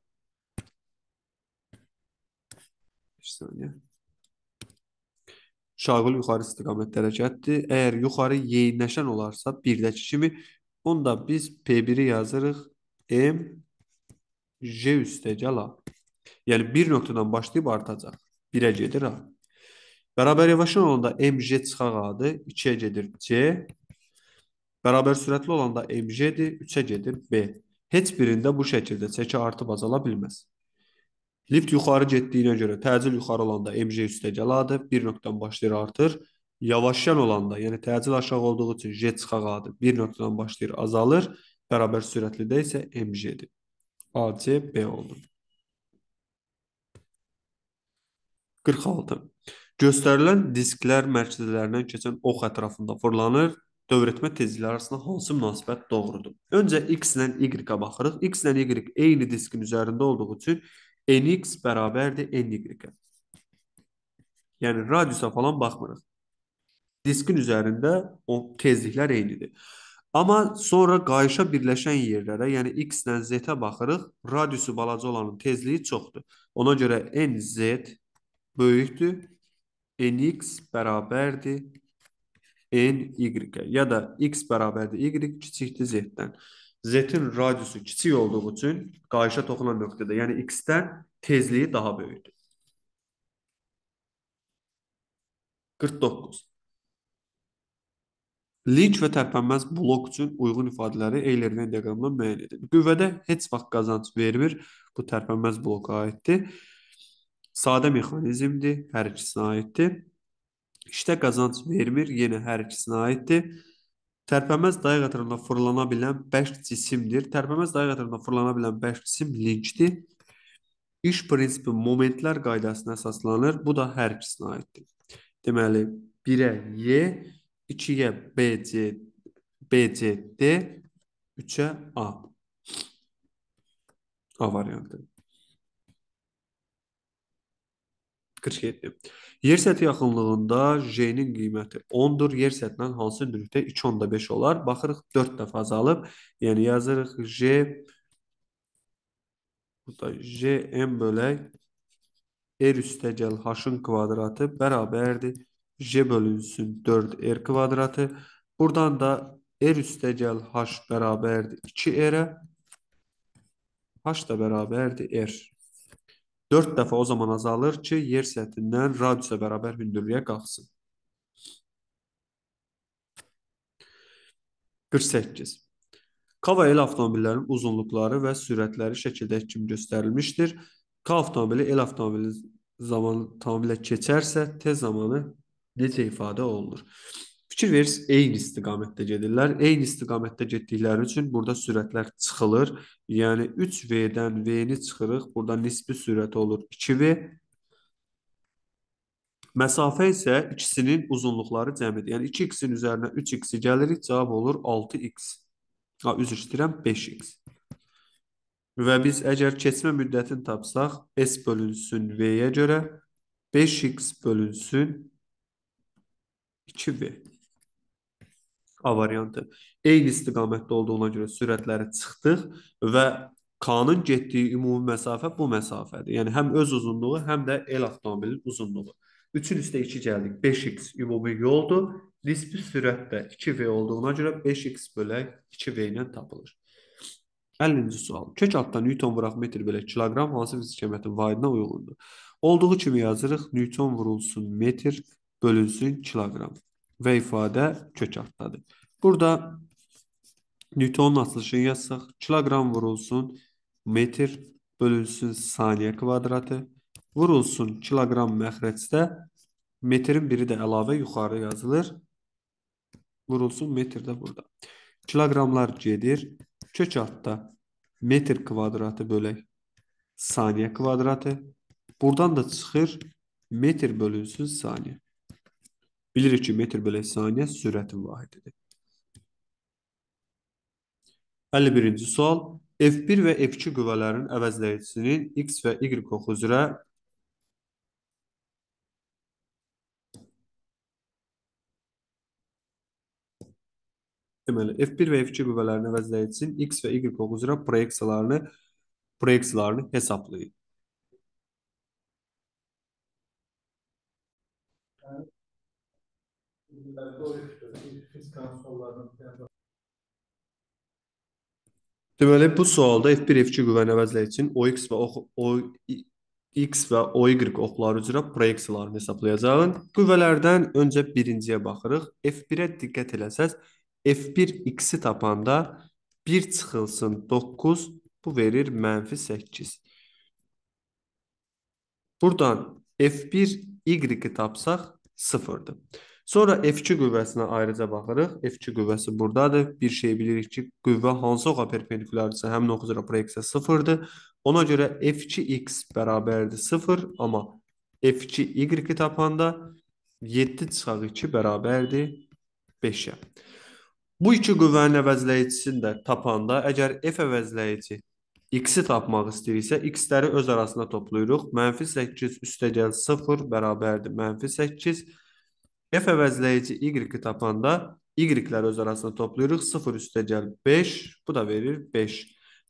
bir saniyə. Şaqıl yuxarı istiqamətdə hərəkətdir. Əgər yuxarı yeyinləşən olarsa, 1-dəki kimi, onda biz P1-i yazırıq M J üstəgəl A. Yəni, bir nöqtədən başlayıb artacaq. 1-ə gedir A. Bərabər yavaşın olanda M J çıxaq A-dır, 2-yə gedir C, Bərabər sürətli olanda MJ-dir, 3-ə gedir B. Heç birində bu şəkildə çəki artıb azala bilməz. Lift yuxarı getdiyinə görə təcil yuxarı olanda MJ üstəgəladır, bir nöqtədən başlayır artır. Yavaşyan olanda, yəni təcil aşağı olduğu üçün J çıxağadır, bir nöqtədən başlayır azalır. Bərabər sürətlidə isə MJ-dir. AC B oldu. 46. Göstərilən disklər mərkəzlərindən keçən ox ətrafında fırlanır dövrətmə tezliyi arasında hansı münasibət doğrudur? Öncə x ilə y-ə baxırıq. x ilə y eyni diskin üzərində olduğu üçün nx bərabərdir ny-ə. Yəni radiusa falan baxmırıq. Diskin üzərində o tezliklər eynidir. Amma sonra qayışa birləşən yerlərə, yəni x ilə z-ə baxırıq, radiusu balaca olanın tezliyi çoxdur. Ona görə nz böyükdür, nx bərabərdir n y-ə ya da x bərabərdir y kiçikdir z-dən. Z-in radiusu kiçik olduğu üçün qayışa toxunan nöqtədə, yəni x-dən tezliyi daha böyükdür. 49. Linç və tərpənməz blok üçün uyğun ifadələri Eylerin diaqramından müəyyən edin. Qüvvədə heç vaxt qazanc vermir. Bu tərpənməz bloka aiddir. Sadə mexanizmdir, hər ikisinə aiddir. İşdə qazanc vermir, yenə hər ikisinə aiddir. Tərpəməz dayaq ətrafında fırlana bilən 5 cisimdir. Tərpəməz dayaq ətrafında fırlana bilən 5 cisim linkdir. İş prinsipi momentlər qaydasına əsaslanır. Bu da hər ikisinə aiddir. Deməli, 1-ə Y, 2-yə BC, BCD, 3-ə A. A variantı. 47. Yer səthi yaxınlığında J-nin qiyməti 10-dur. Yer sətindən hansı hündürlükdə 2.5 olar? Baxırıq 4 dəfə azalıb. Yəni yazırıq J burada J m bölək r üstəgəl h-ın kvadratı bərabərdir j bölünsün 4 r kvadratı. Buradan da r üstəgəl h bərabərdir 2r-ə. h da bərabərdir r. 4 dəfə o zaman azalır ki, yer səthindən radiusa bərabər hündürlüyə qalxsın. 48. Kava el avtomobillərinin uzunluqları və sürətləri şəkildəki kimi göstərilmişdir. K avtomobili el avtomobili zaman tamamilə keçərsə, t zamanı necə ifadə olunur? Fikir verirsiniz, eyni istiqamətdə gedirlər. Eyni istiqamətdə getdikləri üçün burada sürətlər çıxılır. Yəni 3V-dən V-ni çıxırıq. Burada nisbi sürət olur 2V. Məsafə isə ikisinin uzunluqları cəmidir. Yəni 2x-in üzərinə 3x-i gəlirik, cavab olur 6x. Ha, üzr istəyirəm, 5x. Və biz əgər keçmə müddətini tapsaq, s bölünsün v-yə görə 5x bölünsün 2v. A variantı. Eyni istiqamətdə olduğuna görə sürətləri çıxdıq və K-nın getdiyi ümumi məsafə bu məsafədir. Yəni həm öz uzunluğu, həm də el avtomobilinin uzunluğu. 3-ün üstə 2 gəldik. 5x ümumi yoldur. Nisbi sürət də 2v olduğuna görə 5x bölək 2v ilə tapılır. 50-ci sual. Kök altdan Newton vuraq metr bölək kiloqram hansı fizik əmətin vaidinə uyğundur? Olduğu kimi yazırıq. Newton vurulsun metr bölünsün kiloqram və ifadə kök altdadır. Burada Newtonun açılışını yazsaq, kiloqram vurulsun, metr bölünsün saniyə kvadratı, vurulsun kiloqram məxrəcdə, metrin biri də əlavə yuxarı yazılır. Vurulsun metr də burada. Kiloqramlar gedir, kök altda metr kvadratı bölək saniyə kvadratı. Buradan da çıxır metr bölünsün saniyə. Bilirik ki, metr bölək saniyə sürətin vahididir. 51-ci sual. F1 və F2 qüvvələrinin əvəzləyicisinin X və Y oxu üzrə Deməli, F1 və F2 qüvvələrinin əvəzləyicisinin X və Y oxu üzrə proyeksiyalarını, proyeksiyalarını hesablayın. Deməli bu sualda F1 F2 qüvvə əvəzləyici üçün OX və o X və OY oxları üzrə proyeksiyalarını hesablayacağıq. Qüvvələrdən öncə birinciyə baxırıq. F1-ə diqqət eləsəz, F1 X-i tapanda 1 çıxılsın 9, bu verir mənfi 8. Buradan F1 Y-i tapsaq 0-dır. Sonra F2 qüvvəsinə ayrıca baxırıq. F2 qüvvəsi burdadır. Bir şey bilirik ki, qüvvə hansı oxa perpendikulyardirsə, həmin ox üzrə proyeksiya 0-dır. Ona görə F2x bərabərdir 0, amma F2y-i tapanda 7 çıxaq 2 bərabərdir 5-ə. Bu iki qüvvənin əvəzləyicisini də tapanda, əgər f əvəzləyici x-i tapmaq istəyiriksə, x-ləri öz arasında toplayırıq. -8 üstəgəl 0 bərabərdir -8 F əvəzləyici y-i tapanda y-lər öz arasında toplayırıq. 0 üstəgəl 5, bu da verir 5.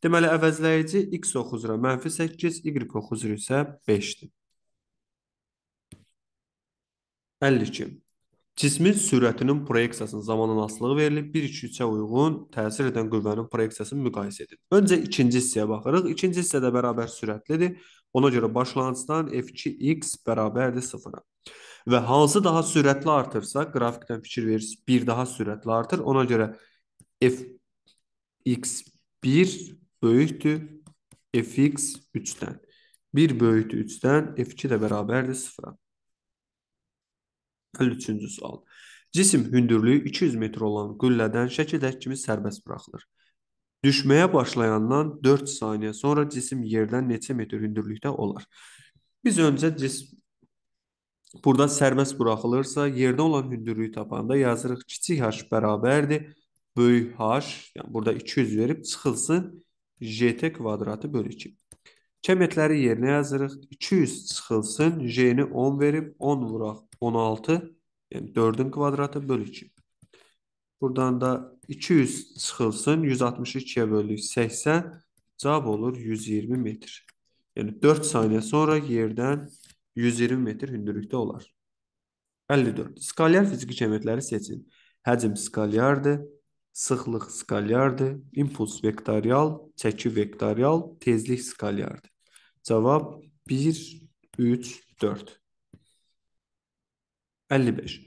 Deməli, əvəzləyici x oxuzura mənfi 8, y oxuzura isə 5-dir. 52. Cismin sürətinin proyeksiyasının zamanın asılığı verilib. 1-2-3-ə uyğun təsir edən qüvvənin proyeksiyasını müqayisə edin. Öncə ikinci hissəyə baxırıq. İkinci hissə də bərabər sürətlidir. Ona görə başlanğıcdan F2x bərabərdir 0-a. Və hansı daha sürətli artırsa, qrafikdən fikir verirsiniz, bir daha sürətli artır. Ona görə f x1 böyükdür fx 3-dən. 1 böyükdür 3-dən, f2 də bərabərdir 0-a. 53-cü sual. Cisim hündürlüyü 200 metr olan qüllədən şəkildəki kimi sərbəst buraxılır. Düşməyə başlayandan 4 saniyə sonra cisim yerdən neçə metr hündürlükdə olar? Biz öncə cis Burada sərbəst buraxılırsa, yerdə olan hündürlüyü tapanda yazırıq kiçik h bərabərdir böyük h, yəni burada 200 verib çıxılsın jt kvadratı bölü 2. Kəmiyyətləri yerinə yazırıq. 200 çıxılsın, j-ni 10 verib 10 vuraq 16, yəni 4-ün kvadratı bölü 2. Buradan da 200 çıxılsın, 162-yə bölük 80, cavab olur 120 metr. Yəni 4 saniyə sonra yerdən 120 metr hündürlükdə olar. 54. Skalyar fiziki cəmiyyətləri seçin. Həcm skalyardır, sıxlıq skalyardır, impuls vektorial, çəki vektorial, tezlik skalyardır. Cavab 1 3 4. 55.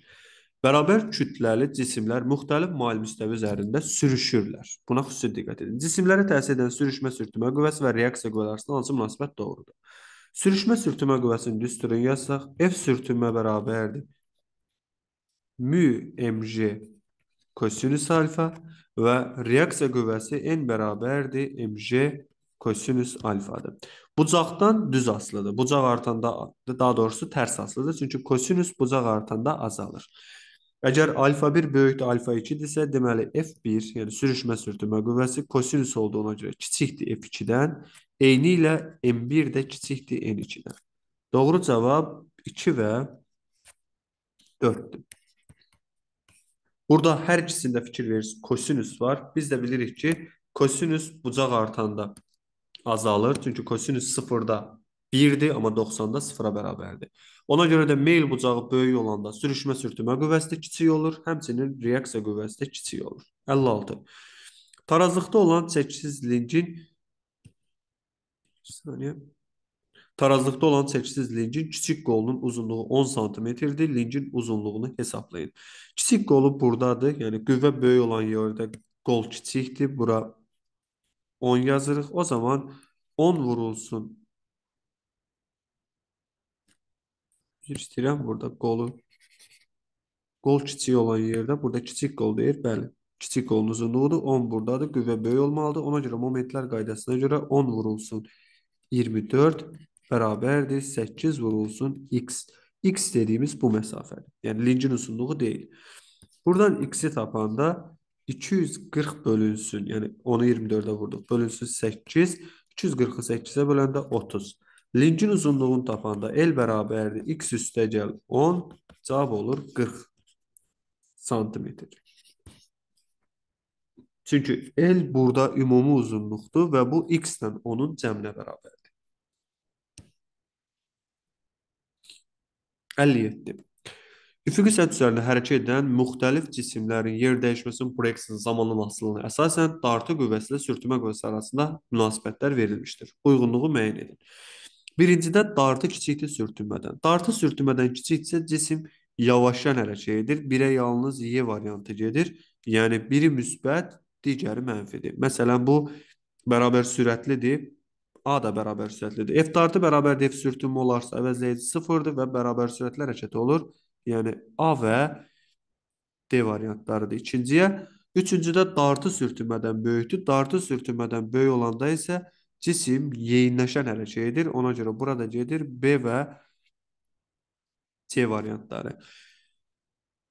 Bərabər kütləli cisimlər müxtəlif mail müstəvi üzərində sürüşürlər. Buna xüsusi diqqət edin. Cisimlərə təsir edən sürüşmə, sürtünmə qüvvəsi və reaksiya qüvvələri arasında hansı münasibət doğrudur? Sürüşmə sürtünmə qüvvəsini düz türə yazsaq, F sürtünmə bərabərdir. Mü mj kosinüs alfa və reaksiya qüvvəsi n bərabərdir mj kosinüs alfadır. Bucaqdan düz asılıdır. Bucaq artanda, daha doğrusu tərs asılıdır. Çünki kosinüs bucaq artanda azalır. Əgər alfa 1 böyükdür alfa 2-dirsə, deməli F1, yəni sürüşmə sürtünmə qüvvəsi kosinüs olduğuna görə kiçikdir F2-dən. Eyni ilə M1 də kiçikdir N2-dən. Doğru cavab 2 və 4-dür. Burada hər ikisində fikir veririz. Kosinüs var. Biz də bilirik ki, kosinüs bucaq artanda azalır. Çünki kosinüs 0-da 1-dir, amma 90-da 0-a bərabərdir. Ona görə də meyl bucağı böyük olanda sürüşmə sürtünmə qüvvəsi də kiçik olur, həmçinin reaksiya qüvvəsi də kiçik olur. 56. Tarazlıqda olan çəkisiz lingin saniyə. Tarazlıqda olan çəksiz lincin kiçik qolunun uzunluğu 10 santimetrdir. Lincin uzunluğunu hesablayın. Kiçik qolu burdadır. Yəni qüvvə böyük olan yerdə qol kiçikdir. Bura 10 yazırıq. O zaman 10 vurulsun. İstəyirəm burada qolu. Qol kiçik olan yerdə burada kiçik qol deyir. Bəli. Kiçik qolun uzunluğudur. 10 burdadır. Qüvvə böyük olmalıdır. Ona görə momentlər qaydasına görə 10 vurulsun. 24 bərabərdir 8 vurulsun x. x dediyimiz bu məsafədir. Yəni lingin uzunluğu deyil. Buradan x-i tapanda 240 bölünsün. Yəni onu 24-ə vurduq. Bölünsün 8. 240-ı 8-ə böləndə 30. Lingin uzunluğunu tapanda L bərabərdir x üstəgəl 10, cavab olur 40 santimetr. Çünki L burada ümumi uzunluqdur və bu x-dən onun cəminə bərabərdir. 57. Üfüqi səth üzərində hərəkət edən müxtəlif cisimlərin yer dəyişməsinin proyeksiyasının zamanın asılılığına əsasən dartı qüvvəsi ilə sürtünmə qüvvəsi arasında münasibətlər verilmişdir. Uyğunluğu müəyyən edin. Birincidə dartı kiçikdir sürtünmədən. Dartı sürtünmədən kiçikdirsə cisim yavaşdan hərəkət edir. Birə yalnız Y variantı gedir. Yəni biri müsbət, digəri mənfidir. Məsələn bu bərabər sürətlidir. A da bərabər sürətlidir. F dartı bərabərdir. F sürtünmə olarsa əvəzləyici 0-dır və bərabər sürətlər hərəkəti olur. Yəni A və D variantlarıdır. İkinciyə, üçüncüdə dartı sürtünmədən böyükdür. Dartı sürtünmədən böyük olanda isə cisim yeyinləşən hərəkət edir. Ona görə burada gedir B və C variantları.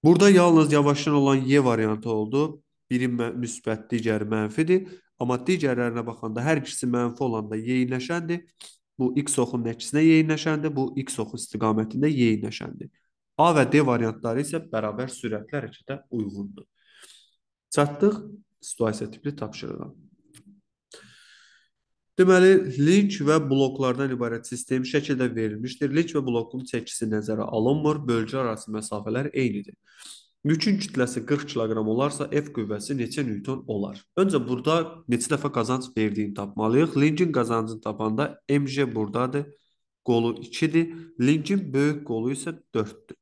Burada yalnız yavaşdan olan Y variantı oldu. Biri müsbət, digəri mənfidir. Amma digərlərinə baxanda hər ikisi mənfi olanda yeyinləşəndir. Bu x oxunun əksinə yeyinləşəndir, bu x oxu istiqamətində yeyinləşəndir. A və D variantları isə bərabər sürətli hərəkətə uyğundur. Çatdıq situasiya tipli tapşırığa. Deməli, link və bloklardan ibarət sistem şəkildə verilmişdir. Link və blokun çəkisi nəzərə alınmır, bölgə arası məsafələr eynidir. Yükün kütləsi 40 kiloqram olarsa F qüvvəsi neçə Newton olar? Öncə burada neçə dəfə qazanc verdiyini tapmalıyıq. Linkin qazancını tapanda MJ burdadır. Qolu 2-dir. Linkin böyük qolu isə 4-dür.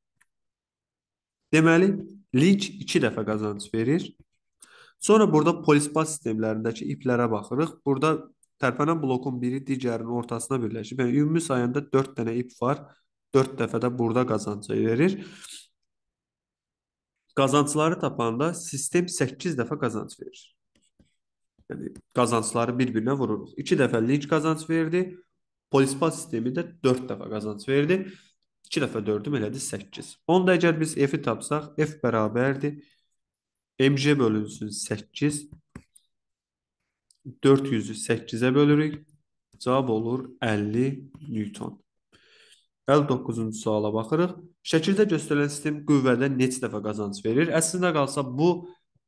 Deməli, Link 2 dəfə qazanc verir. Sonra burada polispas sistemlərindəki iplərə baxırıq. Burada tərpənən blokun biri digərinin ortasına birləşib. Yəni ümumi sayəndə 4 dənə ip var. 4 dəfə də burada qazanc verir qazancları tapanda sistem 8 dəfə qazanc verir. Yəni qazancları bir-birinə vururuq. 2 dəfə linç qazanc verdi. Polispa sistemi də 4 dəfə qazanc verdi. 2 dəfə 4-üm elədi 8. Onda əgər biz f-i tapsaq, f bərabərdir mj bölünsün 8 400-ü 8-ə bölürük. Cavab olur 50 Newton. 59-cu suala baxırıq. Şəkildə göstərilən sistem qüvvədən neçə dəfə qazanc verir? Əslində qalsa bu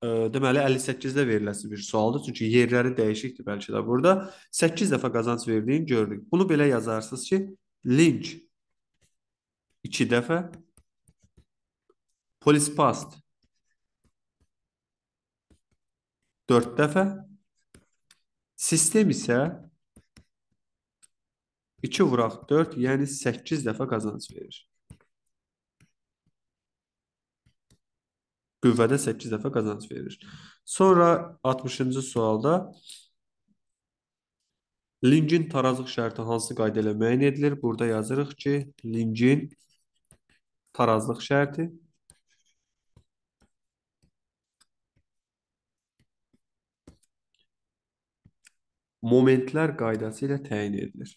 ə, e, deməli 58-də veriləsi bir sualdır. Çünki yerləri dəyişikdir bəlkə də burada. 8 dəfə qazanc verdiyini gördük. Bunu belə yazarsınız ki, link 2 dəfə polispast 4 dəfə sistem isə 2 vuraq 4, yəni 8 dəfə qazanc verir. qüvvədə 8 dəfə qazanc verir. Sonra 60-cı sualda lingin tarazlıq şərti hansı qayda ilə müəyyən edilir? Burada yazırıq ki, lingin tarazlıq şərti momentlər qaydası ilə təyin edilir.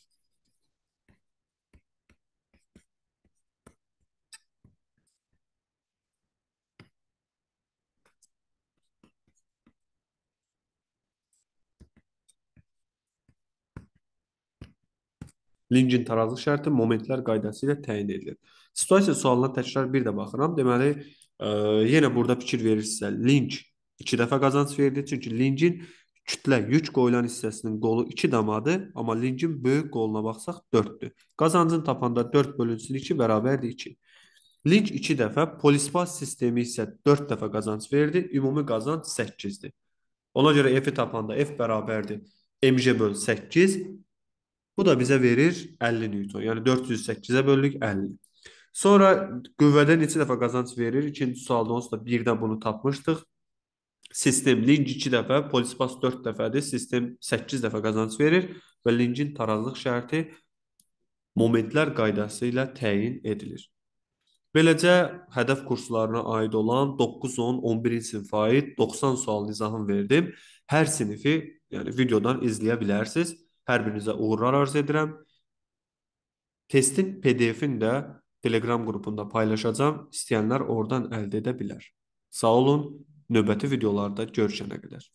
Lingin tarazlıq şərti momentlər qaydası ilə təyin edilir. Situasiya sualına təkrar bir də baxıram. Deməli, ə, e, yenə burada fikir verirsə, Link 2 dəfə qazanc verdi. Çünki Lingin kütlə yük qoyulan hissəsinin qolu 2 damadı, amma Lingin böyük qoluna baxsaq 4-dür. Qazancın tapanda 4 bölünsün 2 bərabərdir 2. Link 2 dəfə, polispas sistemi isə 4 dəfə qazanc verdi, ümumi qazanc 8-dir. Ona görə F-i tapanda F bərabərdir mj böl 8, Bu da bizə verir 50 Newton. Yəni 408-ə böldük 50. Sonra qüvvədə neçə dəfə qazanc verir? İkinci sualda onsuz da birdən bunu tapmışdıq. Sistem linc 2 dəfə, polispas 4 dəfədir. Sistem 8 dəfə qazanc verir və lincin tarazlıq şərti momentlər qaydası ilə təyin edilir. Beləcə hədəf kurslarına aid olan 9, 10, 11-ci sinifə aid 90 sual izahını verdim. Hər sinifi, yəni videodan izləyə bilərsiniz. Hər birinizə uğurlar arzu edirəm. Testin PDF-ini də Telegram qrupunda paylaşacağam. İstəyənlər oradan əldə edə bilər. Sağ olun. Növbəti videolarda görüşənə qədər.